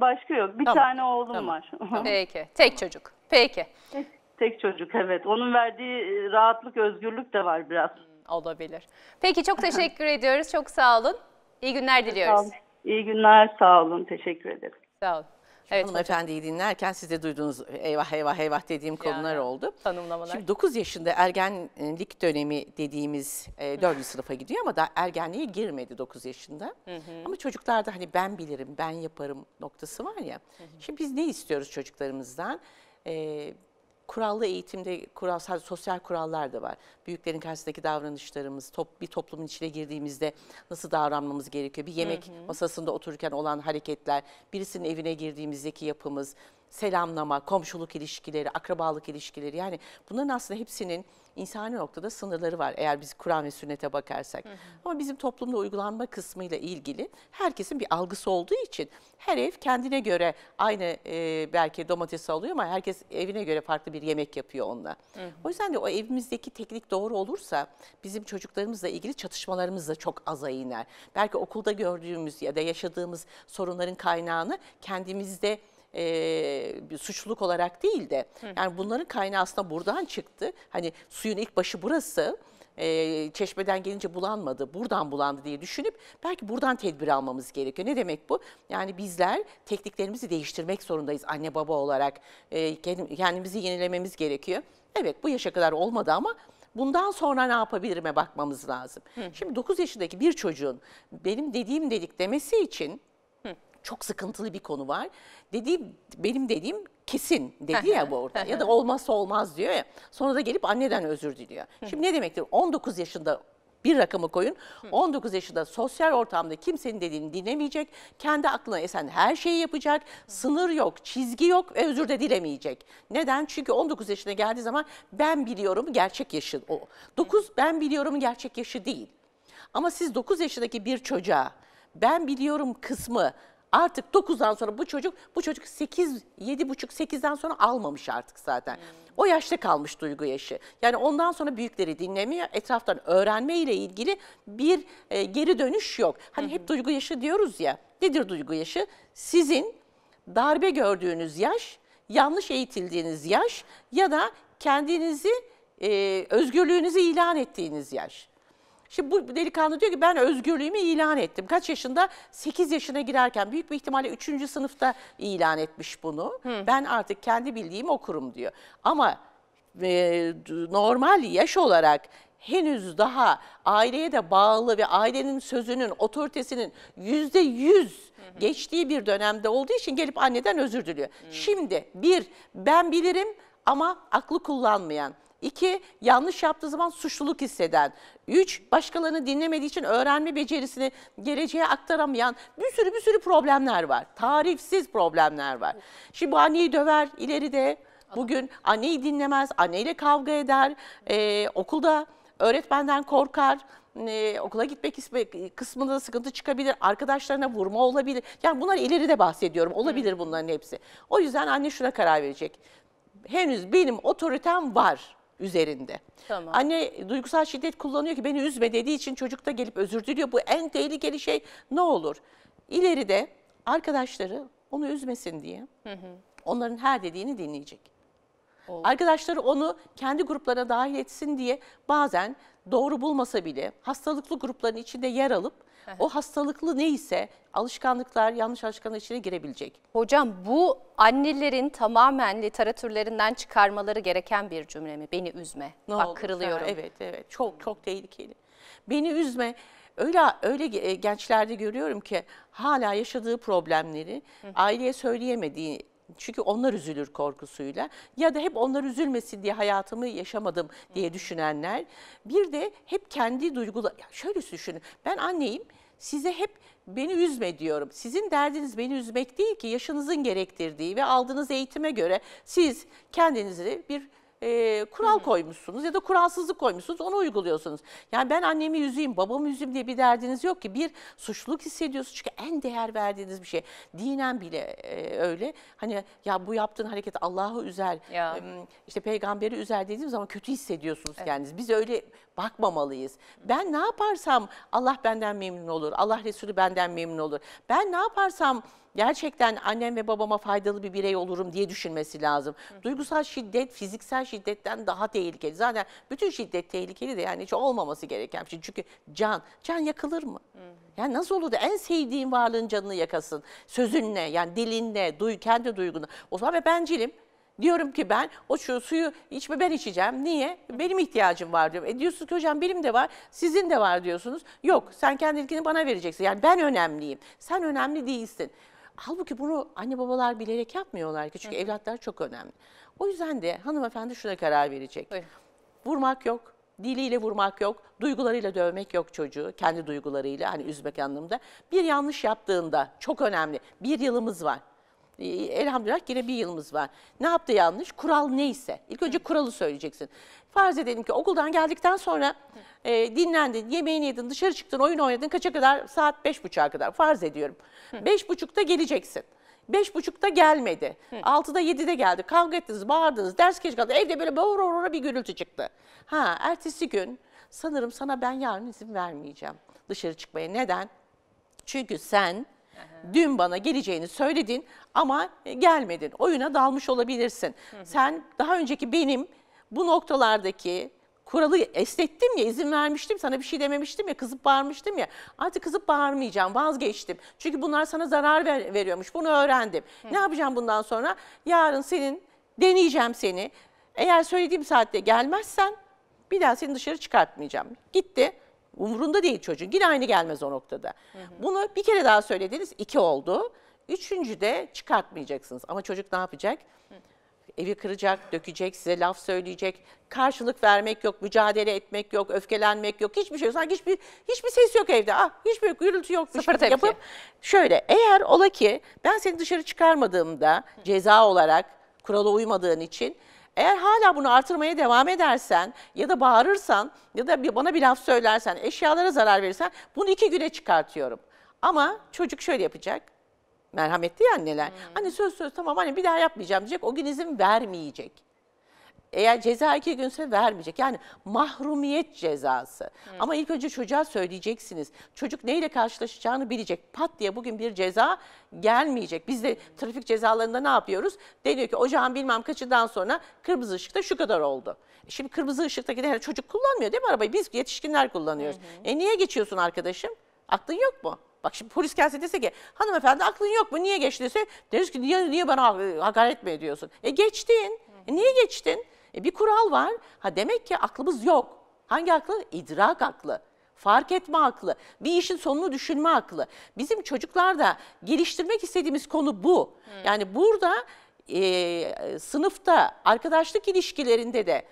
Başka yok. Bir tamam. tane oğlum tamam. var. Peki. Tek çocuk. Peki. Tek, tek çocuk evet. Onun verdiği e, rahatlık, özgürlük de var biraz olabilir. Peki çok teşekkür ediyoruz. Çok sağ olun. İyi günler diliyoruz. Sağ olun. İyi günler. Sağ olun. Teşekkür ederim. Sağ olun. Evet, Hanımefendiyi dinlerken siz de duyduğunuz eyvah eyvah eyvah dediğim konular yani, oldu. Tanımlamalar. Şimdi 9 yaşında ergenlik dönemi dediğimiz e, 4. sınıfa gidiyor ama da ergenliğe girmedi 9 yaşında. Ama çocuklarda hani ben bilirim, ben yaparım noktası var ya. Şimdi biz ne istiyoruz çocuklarımızdan? E, kurallı eğitimde kural, kuralsal sosyal kurallar da var. Büyüklerin karşısındaki davranışlarımız, top, bir toplumun içine girdiğimizde nasıl davranmamız gerekiyor? Bir yemek hı hı. masasında otururken olan hareketler, birisinin evine girdiğimizdeki yapımız, selamlama, komşuluk ilişkileri, akrabalık ilişkileri yani bunların aslında hepsinin insani noktada sınırları var eğer biz Kur'an ve sünnete bakarsak. Hı hı. Ama bizim toplumda uygulanma kısmıyla ilgili herkesin bir algısı olduğu için her ev kendine göre aynı e, belki domates alıyor ama herkes evine göre farklı bir yemek yapıyor onunla. Hı hı. O yüzden de o evimizdeki teknik doğru olursa bizim çocuklarımızla ilgili çatışmalarımız da çok aza iner. Belki okulda gördüğümüz ya da yaşadığımız sorunların kaynağını kendimizde e, bir suçluluk olarak değil de yani bunların kaynağı aslında buradan çıktı. Hani suyun ilk başı burası e, çeşmeden gelince bulanmadı, buradan bulandı diye düşünüp belki buradan tedbir almamız gerekiyor. Ne demek bu? Yani bizler tekniklerimizi değiştirmek zorundayız anne baba olarak. E, kendimizi yenilememiz gerekiyor. Evet bu yaşa kadar olmadı ama bundan sonra ne yapabilirime bakmamız lazım. Hı. Şimdi 9 yaşındaki bir çocuğun benim dediğim dedik demesi için çok sıkıntılı bir konu var. Dediğim benim dediğim kesin dedi ya bu orada ya da olmazsa olmaz diyor ya. Sonra da gelip anneden özür diliyor. Şimdi ne demektir? 19 yaşında bir rakamı koyun. 19 yaşında sosyal ortamda kimsenin dediğini dinlemeyecek. Kendi aklına esen her şeyi yapacak. Sınır yok, çizgi yok ve özür de dilemeyecek. Neden? Çünkü 19 yaşına geldiği zaman ben biliyorum gerçek yaşı o. 9 ben biliyorum gerçek yaşı değil. Ama siz 9 yaşındaki bir çocuğa ben biliyorum kısmı Artık 9'dan sonra bu çocuk bu çocuk 8 7,5 8'den sonra almamış artık zaten. Hmm. O yaşta kalmış duygu yaşı. Yani ondan sonra büyükleri dinlemiyor. Etraftan öğrenme ile ilgili bir e, geri dönüş yok. Hani hep duygu yaşı diyoruz ya. Nedir duygu yaşı? Sizin darbe gördüğünüz yaş, yanlış eğitildiğiniz yaş ya da kendinizi e, özgürlüğünüzü ilan ettiğiniz yaş. Şimdi bu delikanlı diyor ki ben özgürlüğümü ilan ettim. Kaç yaşında? 8 yaşına girerken büyük bir ihtimalle 3. sınıfta ilan etmiş bunu. Hı. Ben artık kendi bildiğimi okurum diyor. Ama e, normal yaş olarak henüz daha aileye de bağlı ve ailenin sözünün, otoritesinin yüzde yüz geçtiği bir dönemde olduğu için gelip anneden özür diliyor. Hı. Şimdi bir ben bilirim ama aklı kullanmayan, İki, yanlış yaptığı zaman suçluluk hisseden. Üç, başkalarını dinlemediği için öğrenme becerisini geleceğe aktaramayan bir sürü bir sürü problemler var. Tarifsiz problemler var. Şimdi bu anneyi döver ileride. Bugün anneyi dinlemez, anneyle kavga eder, e, okulda öğretmenden korkar, e, okula gitmek kısmında sıkıntı çıkabilir, arkadaşlarına vurma olabilir. Yani bunlar ileride bahsediyorum, olabilir bunların hepsi. O yüzden anne şuna karar verecek. Henüz benim otoritem var üzerinde. Tamam. Anne duygusal şiddet kullanıyor ki beni üzme dediği için çocuk da gelip özür diliyor. Bu en tehlikeli şey ne olur? İleride arkadaşları onu üzmesin diye hı hı. onların her dediğini dinleyecek. Olur. Arkadaşları onu kendi gruplarına dahil etsin diye bazen doğru bulmasa bile hastalıklı grupların içinde yer alıp o hastalıklı neyse alışkanlıklar yanlış alışkanlık içine girebilecek. Hocam bu annelerin tamamen literatürlerinden çıkarmaları gereken bir cümle mi? Beni üzme. Ne Bak olur, kırılıyorum. Ha, evet evet çok çok tehlikeli. Beni üzme. Öyle öyle e, gençlerde görüyorum ki hala yaşadığı problemleri aileye söyleyemediği çünkü onlar üzülür korkusuyla ya da hep onlar üzülmesin diye hayatımı yaşamadım diye düşünenler. Bir de hep kendi duygula ya şöyle düşünün ben anneyim size hep beni üzme diyorum. Sizin derdiniz beni üzmek değil ki yaşınızın gerektirdiği ve aldığınız eğitime göre siz kendinizi bir e, kural hmm. koymuşsunuz ya da kuralsızlık koymuşsunuz onu uyguluyorsunuz. Yani ben annemi yüzeyim babamı yüzeyim diye bir derdiniz yok ki bir suçluluk hissediyorsunuz çünkü en değer verdiğiniz bir şey. Dinen bile e, öyle hani ya bu yaptığın hareket Allah'ı üzer ya. E, işte peygamberi üzer dediğim zaman kötü hissediyorsunuz evet. kendiniz. Biz öyle bakmamalıyız. Ben ne yaparsam Allah benden memnun olur. Allah Resulü benden memnun olur. Ben ne yaparsam gerçekten annem ve babama faydalı bir birey olurum diye düşünmesi lazım. Hı. Duygusal şiddet fiziksel şiddetten daha tehlikeli. Zaten bütün şiddet tehlikeli de yani hiç olmaması gereken bir şey. Çünkü can, can yakılır mı? Hı. Yani nasıl olur da en sevdiğin varlığın canını yakasın. Sözünle yani dilinle, duy, kendi duygunu. O zaman ben bencilim. Diyorum ki ben o şu suyu içme ben içeceğim. Niye? Benim ihtiyacım var diyorum. E diyorsunuz ki hocam benim de var, sizin de var diyorsunuz. Yok sen kendininkini bana vereceksin. Yani ben önemliyim. Sen önemli değilsin. Halbuki bunu anne babalar bilerek yapmıyorlar ki çünkü Hı. evlatlar çok önemli. O yüzden de hanımefendi şuna karar verecek. Buyurun. Vurmak yok, diliyle vurmak yok, duygularıyla dövmek yok çocuğu. Kendi duygularıyla hani üzmek anlamında. Bir yanlış yaptığında çok önemli. Bir yılımız var. Ee, elhamdülillah yine bir yılımız var. Ne yaptı yanlış? Kural neyse. İlk önce kuralı söyleyeceksin. Farz edelim ki okuldan geldikten sonra e, dinlendin, yemeğini yedin, dışarı çıktın, oyun oynadın. Kaça kadar? Saat beş buçuğa kadar farz ediyorum. Hı. Beş buçukta geleceksin. Beş buçukta gelmedi. Hı. Altıda yedide geldi. Kavga ettiniz, bağırdınız, ders geç kaldı. Evde böyle bağır bir gürültü çıktı. Ha, ertesi gün sanırım sana ben yarın izin vermeyeceğim dışarı çıkmaya. Neden? Çünkü sen Aha. dün bana geleceğini söyledin ama e, gelmedin. Oyuna dalmış olabilirsin. Hı hı. Sen daha önceki benim bu noktalardaki kuralı esnettim ya izin vermiştim sana bir şey dememiştim ya kızıp bağırmıştım ya artık kızıp bağırmayacağım vazgeçtim. Çünkü bunlar sana zarar ver, veriyormuş bunu öğrendim. Hı. Ne yapacağım bundan sonra yarın senin deneyeceğim seni eğer söylediğim saatte gelmezsen bir daha seni dışarı çıkartmayacağım. Gitti umurunda değil çocuğun yine aynı gelmez o noktada. Hı hı. Bunu bir kere daha söylediniz iki oldu. Üçüncü de çıkartmayacaksınız ama çocuk ne yapacak? Hı evi kıracak, dökecek, size laf söyleyecek. Karşılık vermek yok, mücadele etmek yok, öfkelenmek yok. Hiçbir şey yok. Sanki hiçbir, hiçbir ses yok evde. Ah, hiçbir gürültü yok. Sıfır tepki. Yapıp, şöyle eğer ola ki ben seni dışarı çıkarmadığımda ceza olarak kurala uymadığın için eğer hala bunu artırmaya devam edersen ya da bağırırsan ya da bana bir laf söylersen, eşyalara zarar verirsen bunu iki güne çıkartıyorum. Ama çocuk şöyle yapacak merhametli ya anneler. Hmm. Hani söz söz tamam hani bir daha yapmayacağım diyecek. O gün izin vermeyecek. Eğer ceza iki günse vermeyecek. Yani mahrumiyet cezası. Hmm. Ama ilk önce çocuğa söyleyeceksiniz. Çocuk neyle karşılaşacağını bilecek. Pat diye bugün bir ceza gelmeyecek. Biz de hmm. trafik cezalarında ne yapıyoruz? Deniyor ki ocağın bilmem kaçından sonra kırmızı ışıkta şu kadar oldu. E şimdi kırmızı ışıktaki giden çocuk kullanmıyor değil mi arabayı? Biz yetişkinler kullanıyoruz. hmm. E niye geçiyorsun arkadaşım? Aklın yok mu? Bak şimdi polis gelse dese ki hanımefendi aklın yok mu niye geçti dese deriz ki niye, niye bana e, hakaret etme diyorsun? E geçtin. E niye geçtin? E bir kural var. Ha demek ki aklımız yok. Hangi aklı? İdrak aklı. Fark etme aklı, bir işin sonunu düşünme aklı. Bizim çocuklarda geliştirmek istediğimiz konu bu. Hmm. Yani burada e, sınıfta, arkadaşlık ilişkilerinde de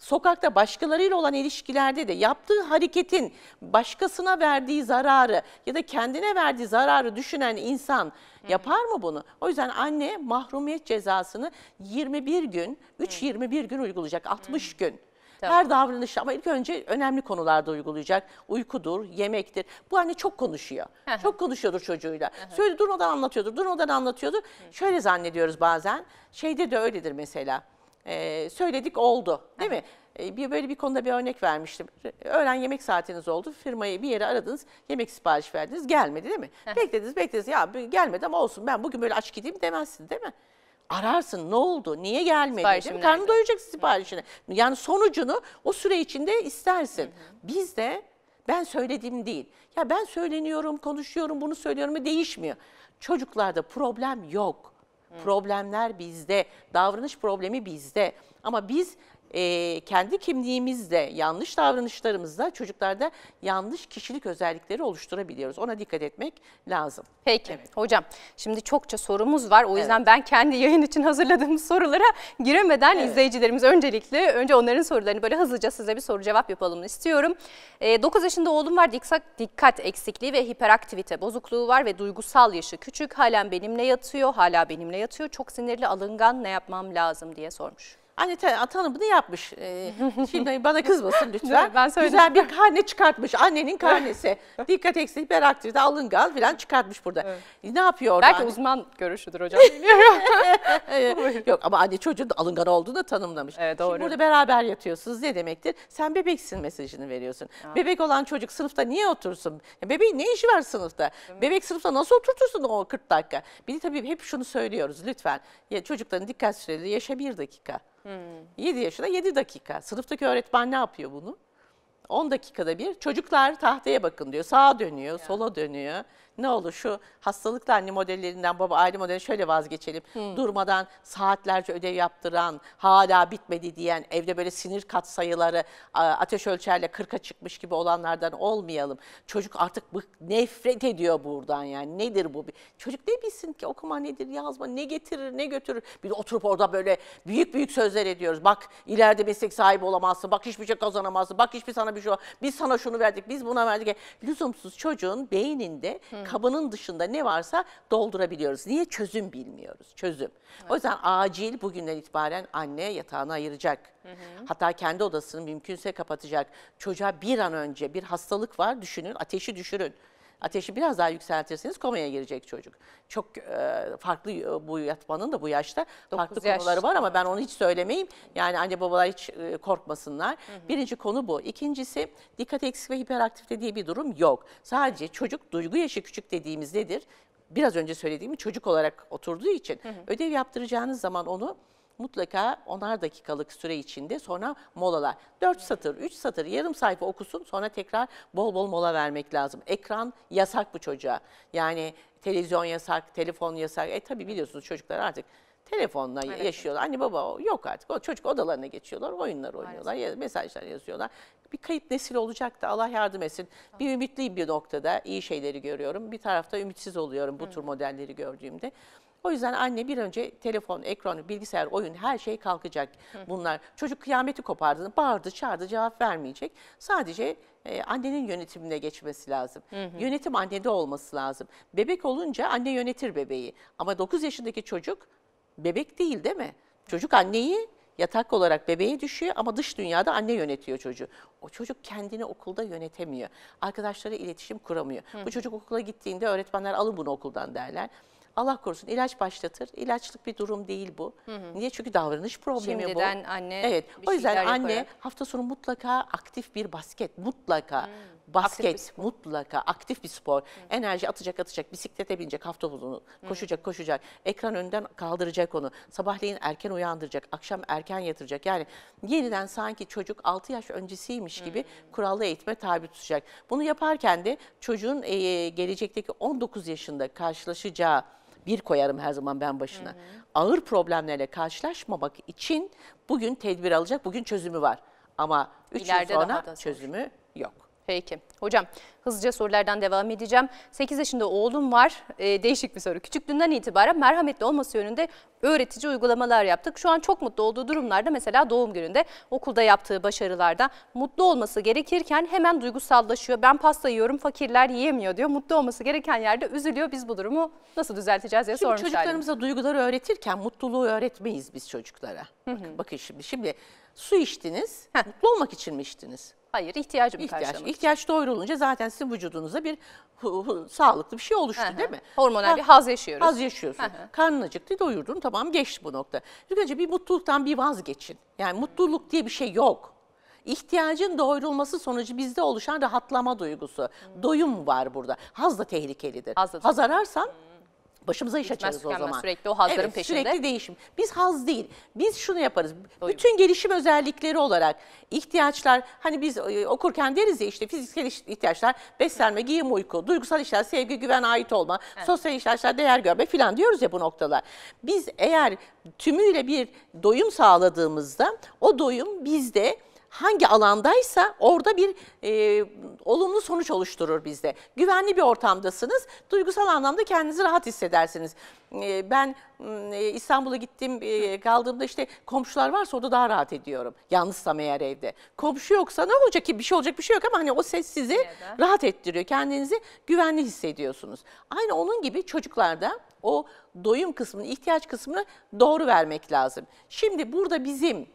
sokakta başkalarıyla olan ilişkilerde de yaptığı hareketin başkasına verdiği zararı ya da kendine verdiği zararı düşünen insan yapar mı bunu? O yüzden anne mahrumiyet cezasını 21 gün, 3-21 gün uygulayacak, 60 gün. Tamam. Her davranış ama ilk önce önemli konularda uygulayacak. Uykudur, yemektir. Bu anne çok konuşuyor. çok konuşuyordur çocuğuyla. Söyle durmadan anlatıyordur, durmadan anlatıyordur. Şöyle zannediyoruz bazen. Şeyde de öyledir mesela. E, söyledik oldu değil mi? E, bir böyle bir konuda bir örnek vermiştim. Öğlen yemek saatiniz oldu. Firmayı bir yere aradınız. Yemek sipariş verdiniz. Gelmedi değil mi? Beklediniz beklediniz. Ya gelmedi ama olsun ben bugün böyle aç gideyim demezsin değil mi? Ararsın ne oldu? Niye gelmedi? Değil Karnı doyacaksın siparişine. Yani sonucunu o süre içinde istersin. Hı hı. Biz de ben söylediğim değil. Ya ben söyleniyorum, konuşuyorum, bunu söylüyorum değişmiyor. Çocuklarda problem yok. Problemler bizde, davranış problemi bizde. Ama biz e, kendi kimliğimizde yanlış davranışlarımızla çocuklarda yanlış kişilik özellikleri oluşturabiliyoruz. Ona dikkat etmek lazım. Peki evet. hocam şimdi çokça sorumuz var. O yüzden evet. ben kendi yayın için hazırladığım sorulara giremeden evet. izleyicilerimiz öncelikle önce onların sorularını böyle hızlıca size bir soru cevap yapalım istiyorum. E, 9 yaşında oğlum var dikkat eksikliği ve hiperaktivite bozukluğu var ve duygusal yaşı küçük. Halen benimle yatıyor, hala benimle yatıyor. Çok sinirli, alıngan ne yapmam lazım diye sormuş. Anne tanımını yapmış. Ee, şimdi bana kızmasın lütfen. ben Güzel bir karne çıkartmış. Annenin karnesi. Dikkat eksikliği, hiperaktivite, alıngan falan çıkartmış burada. Evet. E, ne yapıyor orada? Belki anne? uzman görüşüdür hocam. Bilmiyorum. Yok ama anne çocuğun da alıngan olduğunu da tanımlamış. Evet, doğru. Şimdi burada beraber yatıyorsunuz ne demektir? Sen bebeksin mesajını veriyorsun. Ha. Bebek olan çocuk sınıfta niye otursun? Bebeğin ne işi var sınıfta? Bebek sınıfta nasıl oturtursun o 40 dakika? Bir de tabii hep şunu söylüyoruz lütfen. Ya, çocukların dikkat süreleri yaşa bir dakika. Hmm. yaşında yaşına 7 dakika. Sınıftaki öğretmen ne yapıyor bunu? 10 dakikada bir çocuklar tahtaya bakın diyor. Sağa dönüyor, ya. sola dönüyor ne olur şu hastalıklı anne modellerinden baba aile modeli şöyle vazgeçelim. Hmm. Durmadan saatlerce ödev yaptıran, hala bitmedi diyen, evde böyle sinir kat sayıları ateş ölçerle 40'a çıkmış gibi olanlardan olmayalım. Çocuk artık nefret ediyor buradan yani. Nedir bu? Çocuk ne bilsin ki okuma nedir, yazma ne getirir, ne götürür. Bir oturup orada böyle büyük büyük sözler ediyoruz. Bak ileride meslek sahibi olamazsın, bak hiçbir şey kazanamazsın, bak hiçbir sana bir şey Biz sana şunu verdik, biz buna verdik. Lüzumsuz çocuğun beyninde hmm kabının dışında ne varsa doldurabiliyoruz. Niye? Çözüm bilmiyoruz. Çözüm. Evet. O yüzden acil bugünden itibaren anne yatağını ayıracak. Hı hı. Hatta kendi odasını mümkünse kapatacak. Çocuğa bir an önce bir hastalık var düşünün ateşi düşürün. Ateşi biraz daha yükseltirseniz komaya girecek çocuk. Çok e, farklı e, bu yatmanın da bu yaşta farklı yaş. konuları var ama ben onu hiç söylemeyeyim. Yani anne babalar hiç e, korkmasınlar. Hı hı. Birinci konu bu. İkincisi dikkat eksik ve hiperaktifte diye bir durum yok. Sadece çocuk duygu yaşı küçük dediğimiz nedir? Biraz önce söylediğim çocuk olarak oturduğu için hı hı. ödev yaptıracağınız zaman onu mutlaka onar dakikalık süre içinde sonra molalar. 4 satır, 3 satır, yarım sayfa okusun sonra tekrar bol bol mola vermek lazım. Ekran yasak bu çocuğa. Yani televizyon yasak, telefon yasak. E tabii biliyorsunuz çocuklar artık telefonla evet. yaşıyorlar. Anne baba yok artık. O çocuk odalarına geçiyorlar, oyunlar oynuyorlar, ya, mesajlar yazıyorlar. Bir kayıp nesil olacak da Allah yardım etsin. Tamam. Bir ümitliyim bir noktada iyi şeyleri görüyorum. Bir tarafta ümitsiz oluyorum bu Hı. tür modelleri gördüğümde. O yüzden anne bir önce telefon, ekranı, bilgisayar, oyun her şey kalkacak bunlar. Çocuk kıyameti kopardı, bağırdı, çağırdı, cevap vermeyecek. Sadece e, annenin yönetimine geçmesi lazım. Yönetim annede olması lazım. Bebek olunca anne yönetir bebeği. Ama 9 yaşındaki çocuk bebek değil değil mi? Çocuk anneyi yatak olarak bebeğe düşüyor ama dış dünyada anne yönetiyor çocuğu. O çocuk kendini okulda yönetemiyor. Arkadaşlara iletişim kuramıyor. Hı. Bu çocuk okula gittiğinde öğretmenler alın bunu okuldan derler. Allah korusun ilaç başlatır. İlaçlık bir durum değil bu. Hı hı. Niye? Çünkü davranış problemi Şimdiden bu. Şimdiden anne Evet. O yüzden anne yaparak. hafta sonu mutlaka aktif bir basket mutlaka. Hı. Basket aktif mutlaka aktif bir spor. Hı. Enerji atacak atacak, bisiklete binecek hafta sonu, koşacak koşacak. Ekran önünden kaldıracak onu. Sabahleyin erken uyandıracak, akşam erken yatıracak. Yani yeniden sanki çocuk 6 yaş öncesiymiş gibi kurallı eğitime tabi tutacak. Bunu yaparken de çocuğun gelecekteki 19 yaşında karşılaşacağı bir koyarım her zaman ben başına. Hı hı. Ağır problemlerle karşılaşmamak için bugün tedbir alacak, bugün çözümü var. Ama 3 yıl sonra çözümü yok. Peki. Hocam hızlıca sorulardan devam edeceğim. 8 yaşında oğlum var. Ee, değişik bir soru. Küçüklüğünden itibaren merhametli olması yönünde öğretici uygulamalar yaptık. Şu an çok mutlu olduğu durumlarda mesela doğum gününde okulda yaptığı başarılarda mutlu olması gerekirken hemen duygusallaşıyor. Ben pasta yiyorum fakirler yiyemiyor diyor. Mutlu olması gereken yerde üzülüyor. Biz bu durumu nasıl düzelteceğiz diye sormuş çocuklarımıza halim. duyguları öğretirken mutluluğu öğretmeyiz biz çocuklara. Hı Bakın, bakın şimdi şimdi su içtiniz. Heh. Mutlu olmak için mi içtiniz? Hayır ihtiyacımı ihtiyaç, karşılamak İhtiyaç doyurulunca zaten sizin vücudunuza bir hu, hu, sağlıklı bir şey oluştu Hı-hı. değil mi? Hormonal ha, bir haz yaşıyoruz. Haz yaşıyorsun. Hı-hı. Karnın acıktı doyurdun tamam geçti bu nokta. İlk önce bir mutluluktan bir vazgeçin. Yani mutluluk diye bir şey yok. İhtiyacın doyurulması sonucu bizde oluşan rahatlama duygusu. Hı. Doyum var burada. Haz da tehlikelidir. Haz, da Haz ararsan... Hı Başımıza iş Bitmez açarız o zaman. Sürekli o hazların evet, peşinde. Sürekli değişim. Biz haz değil. Biz şunu yaparız. Doyum. Bütün gelişim özellikleri olarak ihtiyaçlar hani biz e, okurken deriz ya işte fiziksel ihtiyaçlar beslenme, giyim, uyku, duygusal işler, sevgi, güven, ait olma, evet. sosyal ihtiyaçlar, değer görme filan diyoruz ya bu noktalar. Biz eğer tümüyle bir doyum sağladığımızda o doyum bizde hangi alandaysa orada bir e, olumlu sonuç oluşturur bizde. Güvenli bir ortamdasınız. Duygusal anlamda kendinizi rahat hissedersiniz. E, ben e, İstanbul'a gittim e, kaldığımda işte komşular varsa orada daha rahat ediyorum. Yalnızsam eğer evde. Komşu yoksa ne olacak ki bir şey olacak bir şey yok ama hani o ses sizi rahat ettiriyor. Kendinizi güvenli hissediyorsunuz. Aynı onun gibi çocuklarda o doyum kısmını, ihtiyaç kısmını doğru vermek lazım. Şimdi burada bizim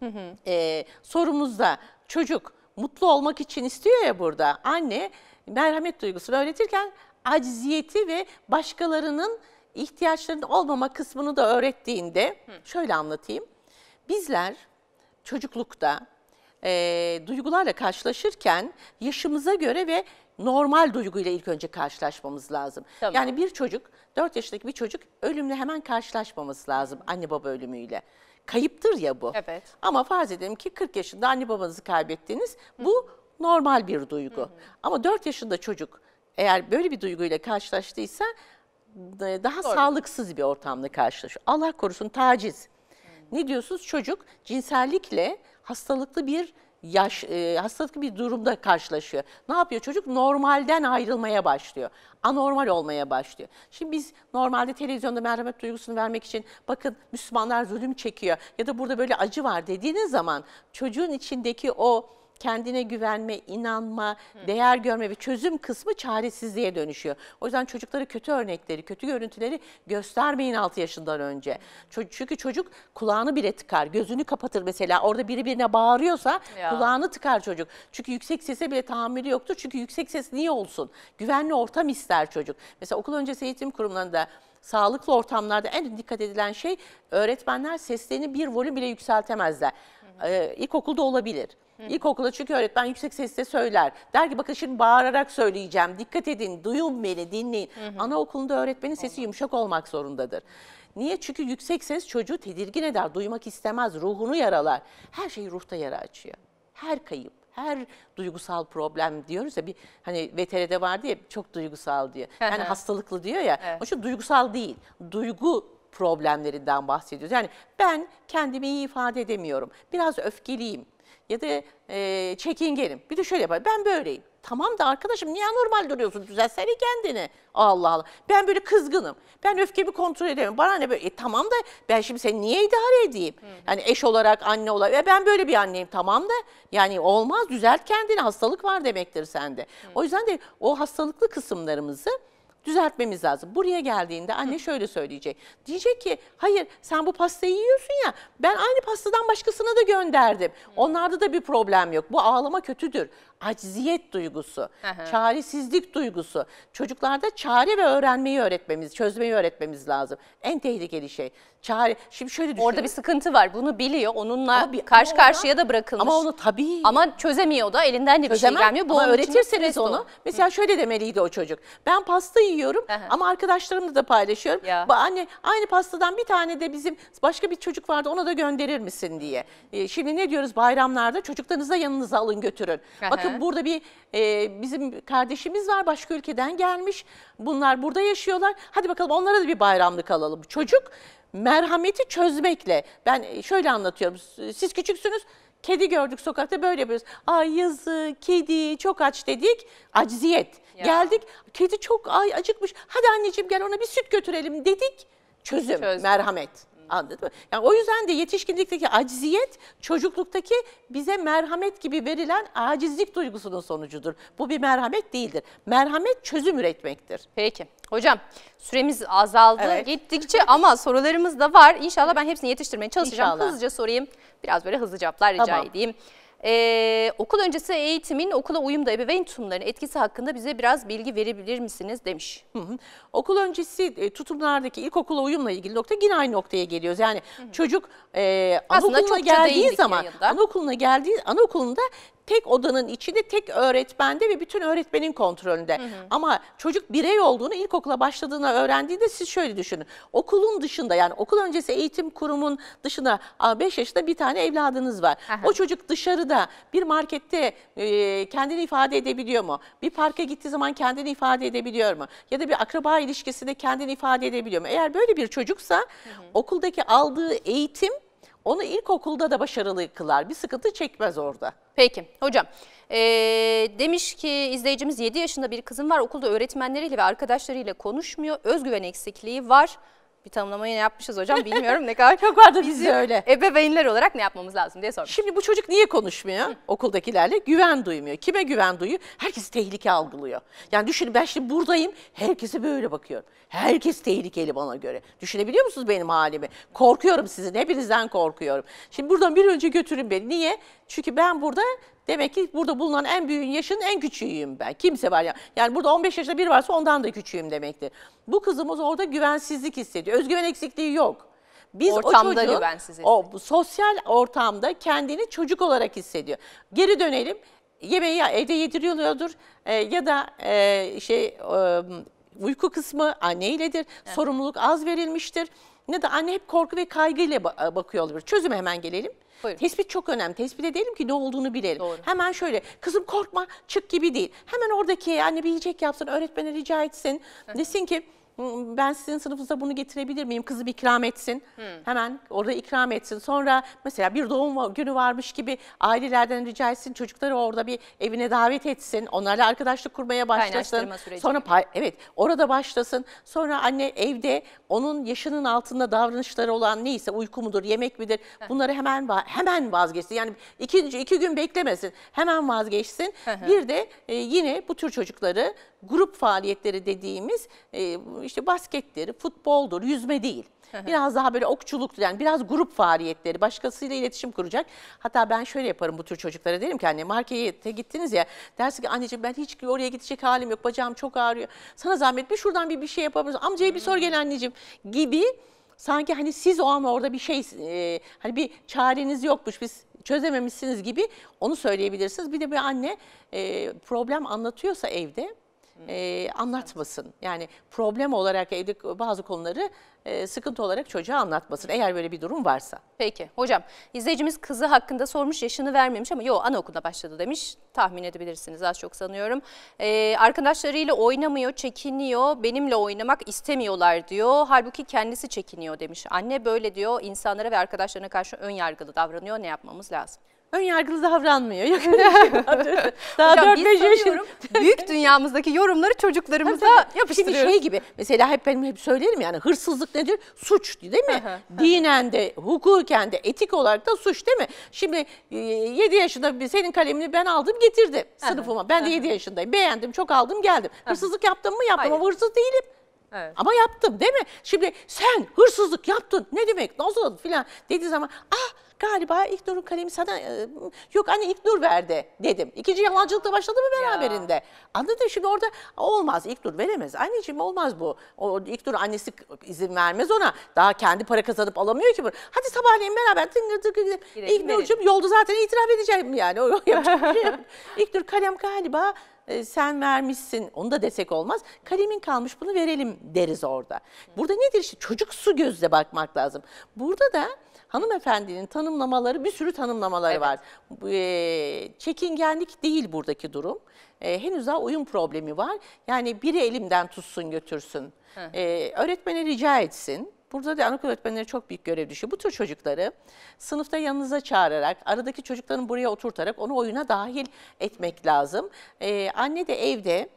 Hı hı. Ee, sorumuzda çocuk mutlu olmak için istiyor ya burada. Anne merhamet duygusunu öğretirken acziyeti ve başkalarının ihtiyaçlarının olmama kısmını da öğrettiğinde hı. şöyle anlatayım. Bizler çocuklukta e, duygularla karşılaşırken yaşımıza göre ve normal duyguyla ilk önce karşılaşmamız lazım. Tamam. Yani bir çocuk, 4 yaşındaki bir çocuk ölümle hemen karşılaşmaması lazım anne baba ölümüyle kayıptır ya bu. Evet. Ama farz edelim ki 40 yaşında anne babanızı kaybettiniz. Bu Hı. normal bir duygu. Hı. Ama 4 yaşında çocuk eğer böyle bir duyguyla karşılaştıysa daha Doğru. sağlıksız bir ortamla karşılaşıyor. Allah korusun taciz. Hı. Ne diyorsunuz? Çocuk cinsellikle hastalıklı bir yaş e, hastalıklı bir durumda karşılaşıyor. Ne yapıyor çocuk? Normalden ayrılmaya başlıyor. Anormal olmaya başlıyor. Şimdi biz normalde televizyonda merhamet duygusunu vermek için bakın Müslümanlar zulüm çekiyor ya da burada böyle acı var dediğiniz zaman çocuğun içindeki o kendine güvenme, inanma, Hı. değer görme ve çözüm kısmı çaresizliğe dönüşüyor. O yüzden çocuklara kötü örnekleri, kötü görüntüleri göstermeyin 6 yaşından önce. Çünkü çocuk kulağını bile tıkar, gözünü kapatır mesela. Orada biri birine bağırıyorsa ya. kulağını tıkar çocuk. Çünkü yüksek sese bile tahammülü yoktur. Çünkü yüksek ses niye olsun? Güvenli ortam ister çocuk. Mesela okul öncesi eğitim kurumlarında sağlıklı ortamlarda en dikkat edilen şey öğretmenler seslerini bir volüm bile yükseltemezler. Hı hı. Ee, ilkokulda olabilir. İlkokulda çünkü öğretmen yüksek sesle söyler. Der ki bakın şimdi bağırarak söyleyeceğim. Dikkat edin, duyun beni, dinleyin. Hı hı. Anaokulunda öğretmenin sesi Olmaz. yumuşak olmak zorundadır. Niye? Çünkü yüksek ses çocuğu tedirgin eder, duymak istemez, ruhunu yaralar. Her şey ruhta yara açıyor. Her kayıp, her duygusal problem diyoruz ya bir hani VTR'de vardı ya çok duygusal diyor. Yani hastalıklı diyor ya. Evet. O şu duygusal değil. Duygu problemlerinden bahsediyoruz. Yani ben kendimi iyi ifade edemiyorum. Biraz öfkeliyim ya da e, çekingenim. Bir de şöyle yapar. Ben böyleyim. Tamam da arkadaşım niye normal duruyorsun? Düzelsene kendini. Allah Allah. Ben böyle kızgınım. Ben öfkemi kontrol edemem. Bana ne böyle? E, tamam da ben şimdi seni niye idare edeyim? Hı. Yani eş olarak, anne olarak. E, ben böyle bir anneyim. Tamam da yani olmaz. Düzelt kendini. Hastalık var demektir sende. Hı. O yüzden de o hastalıklı kısımlarımızı düzeltmemiz lazım. Buraya geldiğinde anne şöyle söyleyecek. Diyecek ki hayır sen bu pastayı yiyorsun ya ben aynı pastadan başkasına da gönderdim. Onlarda da bir problem yok. Bu ağlama kötüdür acziyet duygusu, Aha. çaresizlik duygusu. Çocuklarda çare ve öğrenmeyi öğretmemiz, çözmeyi öğretmemiz lazım. En tehlikeli şey. Çare. Şimdi şöyle düşünün. Orada bir sıkıntı var. Bunu biliyor. Onunla tabii, karşı karşıya da bırakılmış. Ama onu tabii. Ama çözemiyor da. Elinden de bir şey Çözemem, şey gelmiyor. Bu ama öğretirseniz onu. O. Mesela Hı. şöyle demeliydi o çocuk. Ben pasta yiyorum Aha. ama arkadaşlarımla da paylaşıyorum. Ya. Anne aynı pastadan bir tane de bizim başka bir çocuk vardı ona da gönderir misin diye. Ee, şimdi ne diyoruz bayramlarda çocuklarınızı da yanınıza alın götürün. Aha. Bakın çünkü burada bir e, bizim kardeşimiz var başka ülkeden gelmiş. Bunlar burada yaşıyorlar. Hadi bakalım onlara da bir bayramlık alalım. Çocuk merhameti çözmekle. Ben e, şöyle anlatıyorum. Siz küçüksünüz. Kedi gördük sokakta böyle yapıyoruz. Ay yazık kedi çok aç dedik. Acziyet. Ya. Geldik kedi çok ay acıkmış. Hadi anneciğim gel ona bir süt götürelim dedik. Çözüm, Çözüm. merhamet. Anladın mı? Yani o yüzden de yetişkinlikteki aciziyet çocukluktaki bize merhamet gibi verilen acizlik duygusunun sonucudur. Bu bir merhamet değildir. Merhamet çözüm üretmektir. Peki. Hocam süremiz azaldı evet. gittikçe ama sorularımız da var. İnşallah ben hepsini yetiştirmeye çalışacağım. İnşallah. Hızlıca sorayım. Biraz böyle hızlı cevaplar rica tamam. edeyim. Ee, okul öncesi eğitimin okula uyumda ebeveyn tutumlarının etkisi hakkında bize biraz bilgi verebilir misiniz demiş. Hı hı. Okul öncesi e, tutumlardaki ilkokula uyumla ilgili nokta yine aynı noktaya geliyoruz. Yani hı hı. çocuk e, Aslında anaokuluna çok geldiği zaman anaokuluna geldiği anaokulunda tek odanın içinde tek öğretmende ve bütün öğretmenin kontrolünde. Hı hı. Ama çocuk birey olduğunu ilkokula başladığını öğrendiğinde siz şöyle düşünün. Okulun dışında yani okul öncesi eğitim kurumun dışında 5 yaşında bir tane evladınız var. Aha. O çocuk dışarıda bir markette e, kendini ifade edebiliyor mu? Bir parka gittiği zaman kendini ifade edebiliyor mu? Ya da bir akraba ilişkisinde kendini ifade edebiliyor mu? Eğer böyle bir çocuksa hı hı. okuldaki aldığı eğitim onu ilkokulda da başarılı kılar. Bir sıkıntı çekmez orada. Peki hocam ee, demiş ki izleyicimiz 7 yaşında bir kızım var okulda öğretmenleriyle ve arkadaşlarıyla konuşmuyor. Özgüven eksikliği var bir tanımlama yine yapmışız hocam bilmiyorum ne kadar. Çok vardı bizde öyle. Ebeveynler olarak ne yapmamız lazım diye sormuş. Şimdi bu çocuk niye konuşmuyor Hı. okuldakilerle? Güven duymuyor. Kime güven duyuyor? Herkesi tehlike algılıyor. Yani düşünün ben şimdi buradayım herkese böyle bakıyorum. Herkes tehlikeli bana göre. Düşünebiliyor musunuz benim halimi? Korkuyorum sizin hepinizden korkuyorum. Şimdi buradan bir önce götürün beni. Niye? Çünkü ben burada Demek ki burada bulunan en büyüğün yaşının en küçüğüyüm ben. Kimse var ya. Yani burada 15 yaşında bir varsa ondan da küçüğüm demektir. Bu kızımız orada güvensizlik hissediyor. Özgüven eksikliği yok. Biz ortamda o çocuğun, güvensizlik. O sosyal ortamda kendini çocuk olarak hissediyor. Geri dönelim. Yemeği ya evde yediriliyordur e, ya da e, şey e, uyku kısmı anneyledir. Evet. Sorumluluk az verilmiştir ne de anne hep korku ve kaygıyla e, bakıyor olabilir. Çözüme hemen gelelim. Buyurun. Tespit çok önemli. Tespit edelim ki ne olduğunu bilelim. Doğru. Hemen şöyle kızım korkma çık gibi değil. Hemen oradaki anne bir yiyecek yapsın öğretmene rica etsin. Desin ki ben sizin sınıfınıza bunu getirebilir miyim? Kızım ikram etsin. Hmm. Hemen orada ikram etsin. Sonra mesela bir doğum günü varmış gibi ailelerden rica etsin. Çocukları orada bir evine davet etsin. Onlarla arkadaşlık kurmaya başlasın. Sonra evet orada başlasın. Sonra anne evde onun yaşının altında davranışları olan neyse uyku mudur, yemek midir? Bunları hemen hemen vazgeçsin. Yani iki, iki gün beklemesin. Hemen vazgeçsin. Bir de e, yine bu tür çocukları grup faaliyetleri dediğimiz e, işte basketleri, futboldur, yüzme değil. Biraz daha böyle okçuluk yani biraz grup faaliyetleri, başkasıyla iletişim kuracak. Hatta ben şöyle yaparım bu tür çocuklara derim ki anne markete gittiniz ya dersin ki anneciğim ben hiç oraya gidecek halim yok bacağım çok ağrıyor. Sana zahmet bir şuradan bir bir şey yapabiliriz. Amcaya bir sor hmm. gel anneciğim gibi sanki hani siz o an orada bir şey e, hani bir çareniz yokmuş biz çözememişsiniz gibi onu söyleyebilirsiniz. Bir de bir anne e, problem anlatıyorsa evde e, anlatmasın. Yani problem olarak evde bazı konuları e, sıkıntı olarak çocuğa anlatmasın eğer böyle bir durum varsa. Peki hocam izleyicimiz kızı hakkında sormuş yaşını vermemiş ama yo anaokuluna başladı demiş. Tahmin edebilirsiniz az çok sanıyorum. E, arkadaşlarıyla oynamıyor, çekiniyor, benimle oynamak istemiyorlar diyor. Halbuki kendisi çekiniyor demiş. Anne böyle diyor insanlara ve arkadaşlarına karşı ön yargılı davranıyor ne yapmamız lazım? ön yargılı davranmıyor. Yok öyle şey Daha Hocam, 4 5 yaşında büyük dünyamızdaki yorumları çocuklarımıza tabii, yapıştırıyoruz. Şimdi şey gibi mesela hep benim hep söylerim yani hırsızlık nedir? Suç değil mi? Dinen de, hukuken de, etik olarak da suç değil mi? Şimdi 7 e, yaşında senin kalemini ben aldım getirdim sınıfıma. Ben de 7 yaşındayım. Beğendim, çok aldım, geldim. Hırsızlık yaptım mı? Yaptım Hayır. ama hırsız değilim. Evet. Ama yaptım değil mi? Şimdi sen hırsızlık yaptın ne demek nasıl filan dediği zaman ah Galiba ilk Nur'un kalemi sana e, yok anne ilk Nur verdi dedim. İkinci yalancılıkla başladı mı beraberinde? Ya. Anladın şimdi orada olmaz ilk Nur veremez. Anneciğim olmaz bu. O, ilk Nur annesi izin vermez ona. Daha kendi para kazanıp alamıyor ki bunu. Hadi sabahleyin beraber tıngır tıngır gidelim. Girelim, Nur'cum yolda zaten itiraf edeceğim yani. O, ilk şey Nur kalem galiba e, sen vermişsin onu da desek olmaz. Kalemin kalmış bunu verelim deriz orada. Burada nedir işte çocuk su gözle bakmak lazım. Burada da hanımefendinin tanımlamaları bir sürü tanımlamaları evet. var. E, çekingenlik değil buradaki durum. E, henüz daha uyum problemi var. Yani biri elimden tutsun götürsün. Hı. E, öğretmene rica etsin. Burada da anaokul öğretmenleri çok büyük görev düşüyor. Bu tür çocukları sınıfta yanınıza çağırarak, aradaki çocukların buraya oturtarak onu oyuna dahil etmek lazım. Ee, anne de evde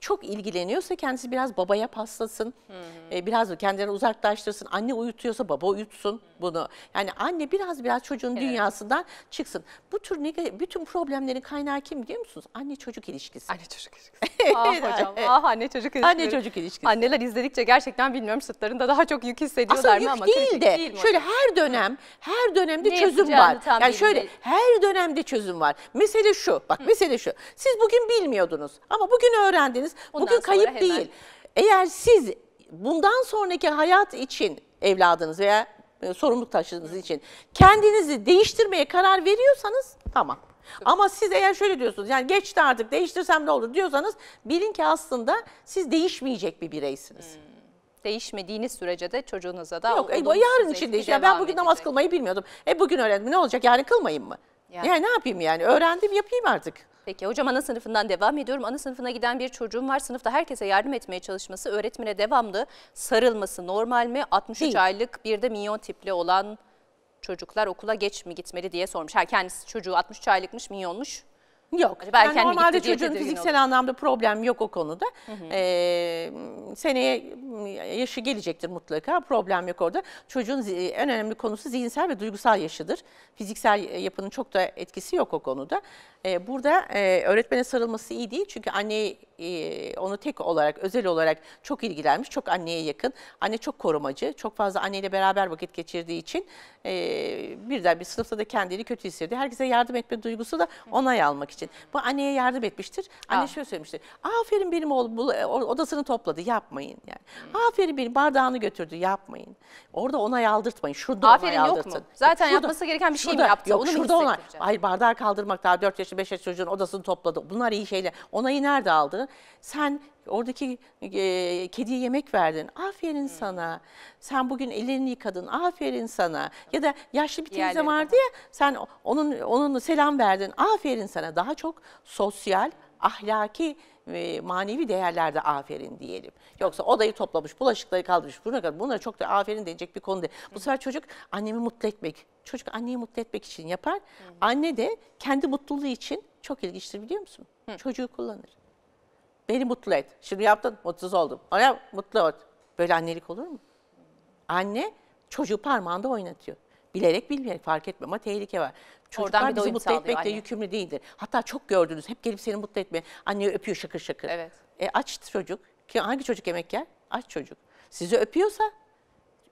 çok ilgileniyorsa kendisi biraz babaya paslasın. Hı E, biraz kendilerini uzaklaştırsın. Anne uyutuyorsa baba uyutsun hı. bunu. Yani anne biraz biraz çocuğun evet. dünyasından çıksın. Bu tür bütün problemlerin kaynağı kim biliyor musunuz? Anne çocuk ilişkisi. Anne çocuk ilişkisi. ah hocam. Ah anne çocuk ilişkisi. Anne çocuk ilişkisi. Anneler izledikçe gerçekten bilmiyorum sırtlarında daha çok yük hissediyorlar Aslında mı ama değil de, değil Şöyle her dönem her dönemde ne çözüm var. Yani şöyle değil. her dönemde çözüm var. Mesele şu. Bak Hı. mesele şu. Siz bugün bilmiyordunuz ama bugün öğrendiniz geldiniz. Bundan Bugün kayıp hemen... değil. Eğer siz bundan sonraki hayat için evladınız veya e, sorumluluk taşıdığınız için kendinizi değiştirmeye karar veriyorsanız tamam. Ama siz eğer şöyle diyorsunuz yani geçti artık değiştirsem ne olur diyorsanız bilin ki aslında siz değişmeyecek bir bireysiniz. Hmm değişmediğiniz sürece de çocuğunuza da Yok, e, yarın için değişiyor. Ben bugün edecek. namaz kılmayı bilmiyordum. E bugün öğrendim. Ne olacak? Yarın kılmayayım mı? Yani. yani ne yapayım yani öğrendim yapayım artık. Peki hocam ana sınıfından devam ediyorum. Ana sınıfına giden bir çocuğum var. Sınıfta herkese yardım etmeye çalışması, öğretmene devamlı sarılması normal mi? 63 Değil. aylık bir de minyon tipli olan çocuklar okula geç mi gitmeli diye sormuş. Her kendisi çocuğu 63 aylıkmış, minyonmuş. Yok. Acaba yani normalde çocuğun fiziksel olur. anlamda problem yok o konuda. Hı hı. Ee, seneye ıı, yaşı gelecektir mutlaka. Problem yok orada. Çocuğun en önemli konusu zihinsel ve duygusal yaşıdır. Fiziksel e, yapının çok da etkisi yok o konuda. Ee, burada e, öğretmene sarılması iyi değil çünkü anne e, onu tek olarak, özel olarak çok ilgilenmiş, çok anneye yakın. Anne çok korumacı, çok fazla anneyle beraber vakit geçirdiği için e, birden bir sınıfta da kendini kötü hissediyordu. Herkese yardım etme duygusu da onay almak için. Bu anneye yardım etmiştir. Anne Aa. şöyle söylemiştir. Aferin benim oğlum e, odasını topladı yapmayın. yani. Aferin benim bardağını götürdü yapmayın. Orada onay aldırtmayın. Şurada Aferin onay yok mu? Zaten şurada, yapması gereken bir şey mi yaptı? Yok, onu şurada onay. Hayır bardağı kaldırmak daha 4 yaş yaşlı 5 yaş çocuğun odasını topladı. Bunlar iyi şeyler. Onayı nerede aldı? Sen oradaki e, kediye yemek verdin. Aferin hmm. sana. Sen bugün ellerini yıkadın. Aferin sana. Ya da yaşlı bir teyze vardı ya sen onun onun selam verdin. Aferin sana. Daha çok sosyal, ahlaki e, manevi değerlerde aferin diyelim. Yoksa odayı toplamış, bulaşıkları kaldırmış. Buna kadar bunlara çok da aferin denecek bir konu değil. Bu sefer çocuk annemi mutlu etmek, çocuk anneyi mutlu etmek için yapar. Anne de kendi mutluluğu için çok ilginçtir biliyor musun? Çocuğu kullanır. Beni mutlu et. Şimdi yaptın, mutsuz oldum. Ona mutlu ol. Böyle annelik olur mu? Anne çocuğu parmağında oynatıyor. Bilerek bilmeyerek fark etme ama tehlike var. Çocuklar bir bizi mutlu etmekle anne. yükümlü değildir. Hatta çok gördünüz hep gelip seni mutlu etme. Anne öpüyor şakır şakır. Evet. E, aç çocuk. Hangi çocuk yemek yer? Aç çocuk. Sizi öpüyorsa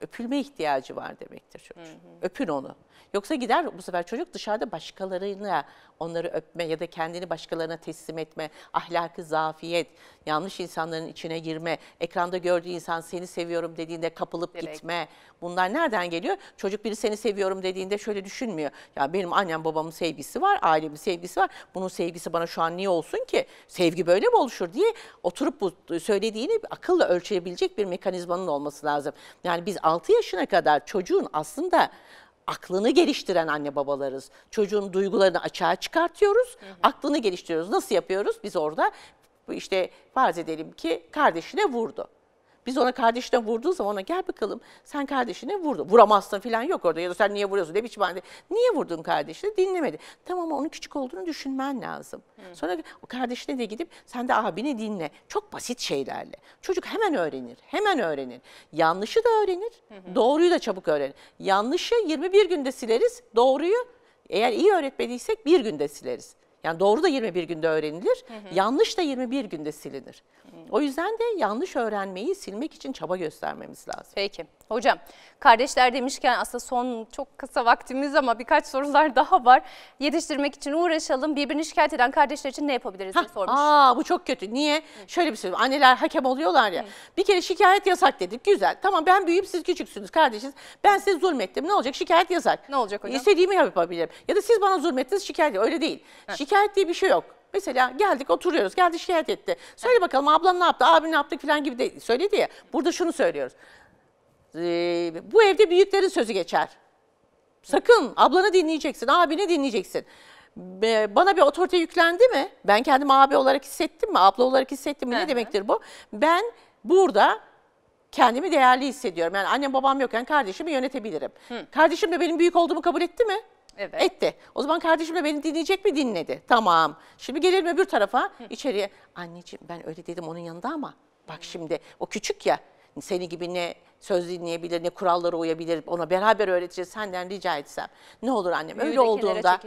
öpülme ihtiyacı var demektir çocuk. Hı hı. Öpün onu. Yoksa gider bu sefer çocuk dışarıda başkalarına onları öpme ya da kendini başkalarına teslim etme, ahlakı zafiyet, yanlış insanların içine girme, ekranda gördüğü insan seni seviyorum dediğinde kapılıp Direkt. gitme. Bunlar nereden geliyor? Çocuk biri seni seviyorum dediğinde şöyle düşünmüyor. Ya benim annem babamın sevgisi var, ailemin sevgisi var. Bunun sevgisi bana şu an niye olsun ki? Sevgi böyle mi oluşur diye oturup bu söylediğini akılla ölçebilecek bir mekanizmanın olması lazım. Yani biz 6 yaşına kadar çocuğun aslında aklını geliştiren anne babalarız. Çocuğun duygularını açığa çıkartıyoruz, hı hı. aklını geliştiriyoruz. Nasıl yapıyoruz? Biz orada işte farz edelim ki kardeşine vurdu. Biz ona kardeşine vurduğu zaman ona gel bakalım sen kardeşine vurdu. Vuramazsın falan yok orada ya da sen niye vuruyorsun ne biçim halde. Niye vurdun kardeşini dinlemedi. Tamam onun küçük olduğunu düşünmen lazım. Hı. Sonra o kardeşine de gidip sen de abini dinle. Çok basit şeylerle. Çocuk hemen öğrenir. Hemen öğrenir. Yanlışı da öğrenir. Hı hı. Doğruyu da çabuk öğrenir. Yanlışı 21 günde sileriz. Doğruyu eğer iyi öğretmediysek bir günde sileriz. Yani doğru da 21 günde öğrenilir, hı hı. yanlış da 21 günde silinir. O yüzden de yanlış öğrenmeyi silmek için çaba göstermemiz lazım. Peki. Hocam kardeşler demişken aslında son çok kısa vaktimiz ama birkaç sorular daha var. Yetiştirmek için uğraşalım. Birbirini şikayet eden kardeşler için ne yapabiliriz diye sormuş. Aa bu çok kötü. Niye? Hı. Şöyle bir şey. Anneler hakem oluyorlar ya. Hı. Bir kere şikayet yasak dedik. Güzel. Tamam ben büyüyüp siz küçüksünüz kardeşiniz. Ben size zulmettim. Ne olacak? Şikayet yasak. Ne olacak hocam? İstediğimi yapabilirim. Ya da siz bana zulmettiniz şikayet. Öyle değil. Hı. Şikayet diye bir şey yok. Mesela geldik oturuyoruz. Geldi şikayet etti. Söyle bakalım ablan ne yaptı, abin ne yaptı falan gibi de söyledi ya. Burada şunu söylüyoruz. Ee, bu evde büyüklerin sözü geçer. Sakın ablanı dinleyeceksin, abini dinleyeceksin. Ee, bana bir otorite yüklendi mi? Ben kendimi abi olarak hissettim mi? Abla olarak hissettim mi? Ne demektir bu? Ben burada kendimi değerli hissediyorum. Yani annem babam yokken kardeşimi yönetebilirim. Kardeşim de benim büyük olduğumu kabul etti mi? Evet. Etti. O zaman kardeşim de beni dinleyecek mi? Dinledi. Tamam. Şimdi gelelim öbür tarafa Hı. içeriye. Anneciğim ben öyle dedim onun yanında ama bak şimdi o küçük ya seni gibi ne söz dinleyebilir, ne kurallara uyabilir ona beraber öğreteceğiz. Senden rica etsem ne olur annem öyle olduğunda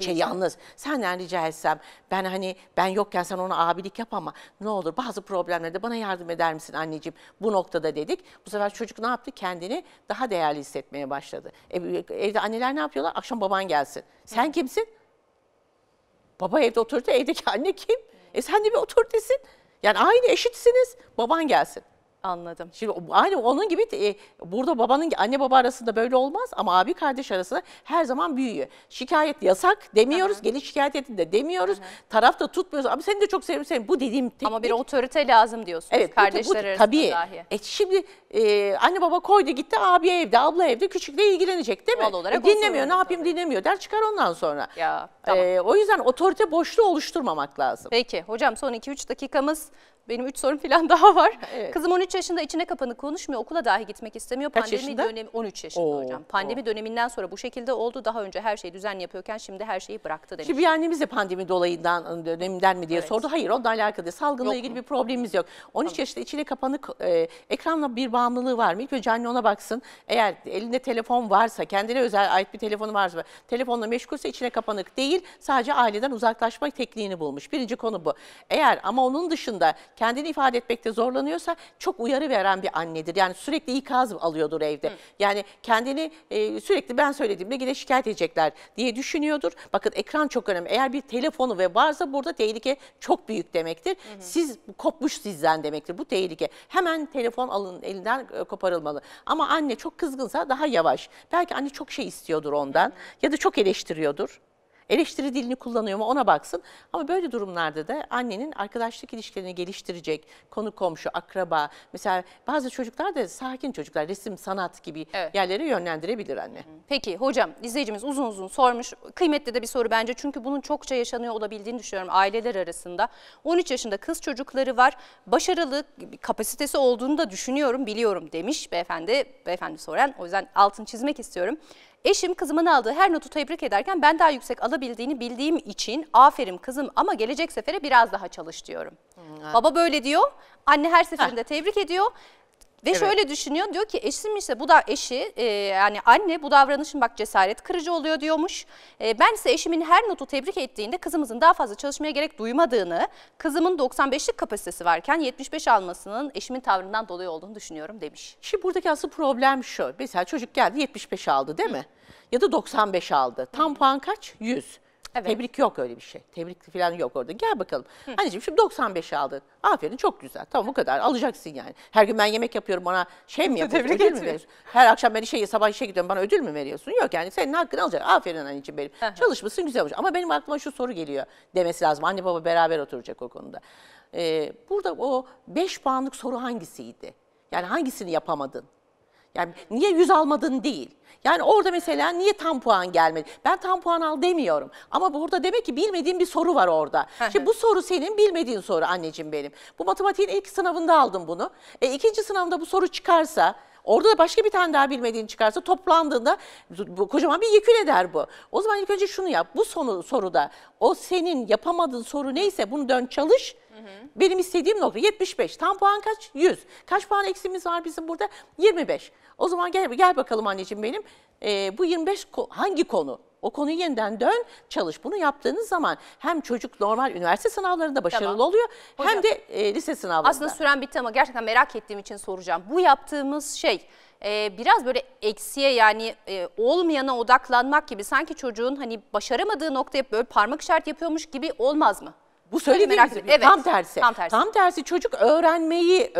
şey, yalnız senden rica etsem ben hani ben yokken sen ona abilik yap ama ne olur bazı problemlerde bana yardım eder misin anneciğim bu noktada dedik. Bu sefer çocuk ne yaptı kendini daha değerli hissetmeye başladı. Ev, evde anneler ne yapıyorlar? Akşam baban gelsin. Sen kimsin? Baba evde oturdu evdeki anne kim? E sen de bir otur Yani aynı eşitsiniz. Baban gelsin. Anladım. Şimdi aynı onun gibi e, burada babanın anne baba arasında böyle olmaz ama abi kardeş arasında her zaman büyüyor. Şikayet yasak demiyoruz. hı Gelin şikayet edin de demiyoruz. Hı-hı. Tarafta tutmuyoruz. Abi seni de çok seviyorum seni. Bu dediğim teknik. Ama bir otorite lazım diyorsunuz evet, kardeşler bu, bu, arasında tabii. dahi. E şimdi e, anne baba koydu gitti abi evde abla evde küçükle ilgilenecek değil mi? Doğal olarak e, dinlemiyor ne yapayım tabii. dinlemiyor der çıkar ondan sonra. Ya, tamam. e, o yüzden otorite boşluğu oluşturmamak lazım. Peki hocam son 2-3 dakikamız benim 3 sorum falan daha var. Evet. Kızım 13 yaşında içine kapanık konuşmuyor. Okula dahi gitmek istemiyor. Kaç Pandemi yaşında? dönemi 13 yaşında Oo, hocam. Pandemi o. döneminden sonra bu şekilde oldu. Daha önce her şeyi düzenli yapıyorken şimdi her şeyi bıraktı demiş. Şimdi bir annemiz de pandemi dolayından ıı, döneminden mi diye evet. sordu. Hayır ondan alakalı değil. Salgınla yok ilgili mu? bir problemimiz yok. 13 tamam. yaşında içine kapanık e, ekranla bir bağımlılığı var mı? İlk önce anne ona baksın. Eğer elinde telefon varsa, kendine özel ait bir telefonu varsa, telefonla meşgulse içine kapanık değil. Sadece aileden uzaklaşma tekniğini bulmuş. Birinci konu bu. Eğer ama onun dışında kendini ifade etmekte zorlanıyorsa çok uyarı veren bir annedir. Yani sürekli ikaz alıyordur evde. Hı. Yani kendini e, sürekli ben söylediğimde yine şikayet edecekler diye düşünüyordur. Bakın ekran çok önemli. Eğer bir telefonu ve varsa burada tehlike çok büyük demektir. Hı hı. Siz kopmuş sizden demektir bu tehlike. Hemen telefon alın elinden e, koparılmalı. Ama anne çok kızgınsa daha yavaş. Belki anne çok şey istiyordur ondan hı hı. ya da çok eleştiriyordur. Eleştiri dilini kullanıyor mu ona baksın. Ama böyle durumlarda da annenin arkadaşlık ilişkilerini geliştirecek konu komşu, akraba. Mesela bazı çocuklar da sakin çocuklar resim, sanat gibi evet. yerlere yönlendirebilir anne. Peki hocam izleyicimiz uzun uzun sormuş. Kıymetli de bir soru bence çünkü bunun çokça yaşanıyor olabildiğini düşünüyorum aileler arasında. 13 yaşında kız çocukları var. Başarılı kapasitesi olduğunu da düşünüyorum biliyorum demiş beyefendi. Beyefendi soran o yüzden altın çizmek istiyorum. Eşim kızımın aldığı her notu tebrik ederken ben daha yüksek alabildiğini bildiğim için aferin kızım ama gelecek sefere biraz daha çalış diyorum. Hmm, Baba böyle diyor. Anne her seferinde Heh. tebrik ediyor. Ve evet. şöyle düşünüyor diyor ki eşim işte bu da eşi e, yani anne bu davranışın bak cesaret kırıcı oluyor diyormuş. E, ben ise eşimin her notu tebrik ettiğinde kızımızın daha fazla çalışmaya gerek duymadığını, kızımın 95'lik kapasitesi varken 75 almasının eşimin tavrından dolayı olduğunu düşünüyorum demiş. Şimdi buradaki asıl problem şu. Mesela çocuk geldi 75 aldı değil mi? Ya da 95 aldı. Tam puan kaç? 100. Evet. Tebrik yok öyle bir şey. Tebrik falan yok orada. Gel bakalım. Hı. Anneciğim şimdi 95 aldın. Aferin çok güzel. Tamam bu kadar alacaksın yani. Her gün ben yemek yapıyorum bana şey mi yapıyorsun? Tebrik ödül mi? veriyorsun? Her akşam ben işe, sabah işe gidiyorum bana ödül mü veriyorsun? Yok yani senin hakkını alacak. Aferin anneciğim benim. Hı Çalışmışsın güzel olmuş. Ama benim aklıma şu soru geliyor demesi lazım. Anne baba beraber oturacak o konuda. Ee, burada o 5 puanlık soru hangisiydi? Yani hangisini yapamadın? Yani niye 100 almadın değil. Yani orada mesela niye tam puan gelmedi? Ben tam puan al demiyorum. Ama burada demek ki bilmediğin bir soru var orada. Şimdi bu soru senin bilmediğin soru anneciğim benim. Bu matematiğin ilk sınavında aldım bunu. E, ikinci sınavda bu soru çıkarsa Orada da başka bir tane daha bilmediğin çıkarsa toplandığında bu, kocaman bir yekün eder bu. O zaman ilk önce şunu yap. Bu sonu, soruda o senin yapamadığın soru neyse bunu dön çalış hı. Benim istediğim nokta 75. Tam puan kaç? 100. Kaç puan eksimiz var bizim burada? 25. O zaman gel gel bakalım anneciğim benim. E, bu 25 hangi konu? O konuyu yeniden dön, çalış. Bunu yaptığınız zaman hem çocuk normal üniversite sınavlarında başarılı Tamam. oluyor Hocam, hem de e, lise sınavlarında. Aslında süren bitti ama gerçekten merak ettiğim için soracağım. Bu yaptığımız şey e, biraz böyle eksiye yani e, olmayana odaklanmak gibi sanki çocuğun hani başaramadığı noktaya böyle parmak işaret yapıyormuş gibi olmaz mı? Bu söylediğiniz hani gibi evet. tam tersi. Tam tersi. Tam tersi çocuk öğrenmeyi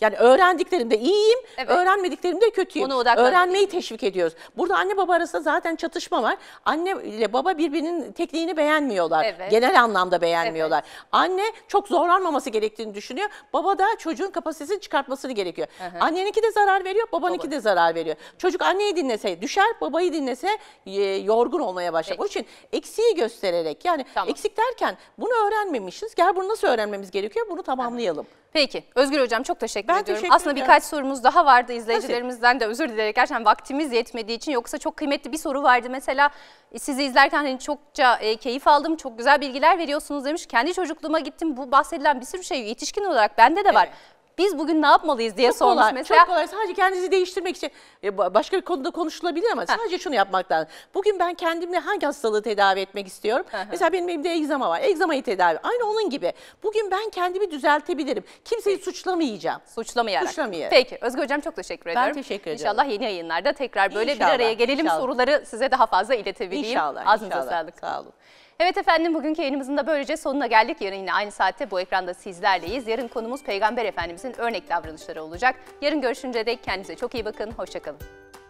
yani öğrendiklerimde iyiyim, evet. öğrenmediklerimde kötüyüm. Öğrenmeyi teşvik ediyoruz. Burada anne baba arasında zaten çatışma var. Anne ile baba birbirinin tekniğini beğenmiyorlar. Evet. Genel anlamda beğenmiyorlar. Evet. Anne çok zorlanmaması gerektiğini düşünüyor. Baba da çocuğun kapasitesini çıkartmasını gerekiyor. Hı hı. Anneninki de zarar veriyor, babanınki baba. de zarar veriyor. Çocuk anneyi dinlese düşer, babayı dinlese yorgun olmaya başlar. Peki. Onun için eksiği göstererek yani tamam. eksik derken bunu öğren öğrenmemişiz. Gel bunu nasıl öğrenmemiz gerekiyor? Bunu tamamlayalım. Peki Özgür Hocam çok teşekkür ben ediyorum. Teşekkür Aslında ederim. birkaç sorumuz daha vardı izleyicilerimizden Nasıl? de özür dileyerek gerçekten vaktimiz yetmediği için yoksa çok kıymetli bir soru vardı. Mesela e, sizi izlerken hani çokça e, keyif aldım çok güzel bilgiler veriyorsunuz demiş. Kendi çocukluğuma gittim bu bahsedilen bir sürü şey yetişkin olarak bende de var. Evet biz bugün ne yapmalıyız diye çok sormuş kolay, mesela. Çok kolay sadece kendinizi değiştirmek için e, başka bir konuda konuşulabilir ama sadece şunu yapmak lazım. Bugün ben kendimle hangi hastalığı tedavi etmek istiyorum? Mesela benim elimde egzama var. Egzamayı tedavi. Aynı onun gibi. Bugün ben kendimi düzeltebilirim. Kimseyi suçlamayacağım. Suçlamayarak. Suçlamayarak. Peki Özgür Hocam çok teşekkür ederim. Ben teşekkür ederim. İnşallah yeni yayınlarda tekrar böyle inşallah, bir araya gelelim. İnşallah. Soruları size daha fazla iletebileyim. İnşallah. Ağzınıza sağlık. Sağ olun. Evet efendim bugünkü yayınımızın da böylece sonuna geldik. Yarın yine aynı saatte bu ekranda sizlerleyiz. Yarın konumuz Peygamber Efendimizin örnek davranışları olacak. Yarın görüşünce dek kendinize çok iyi bakın. Hoşçakalın.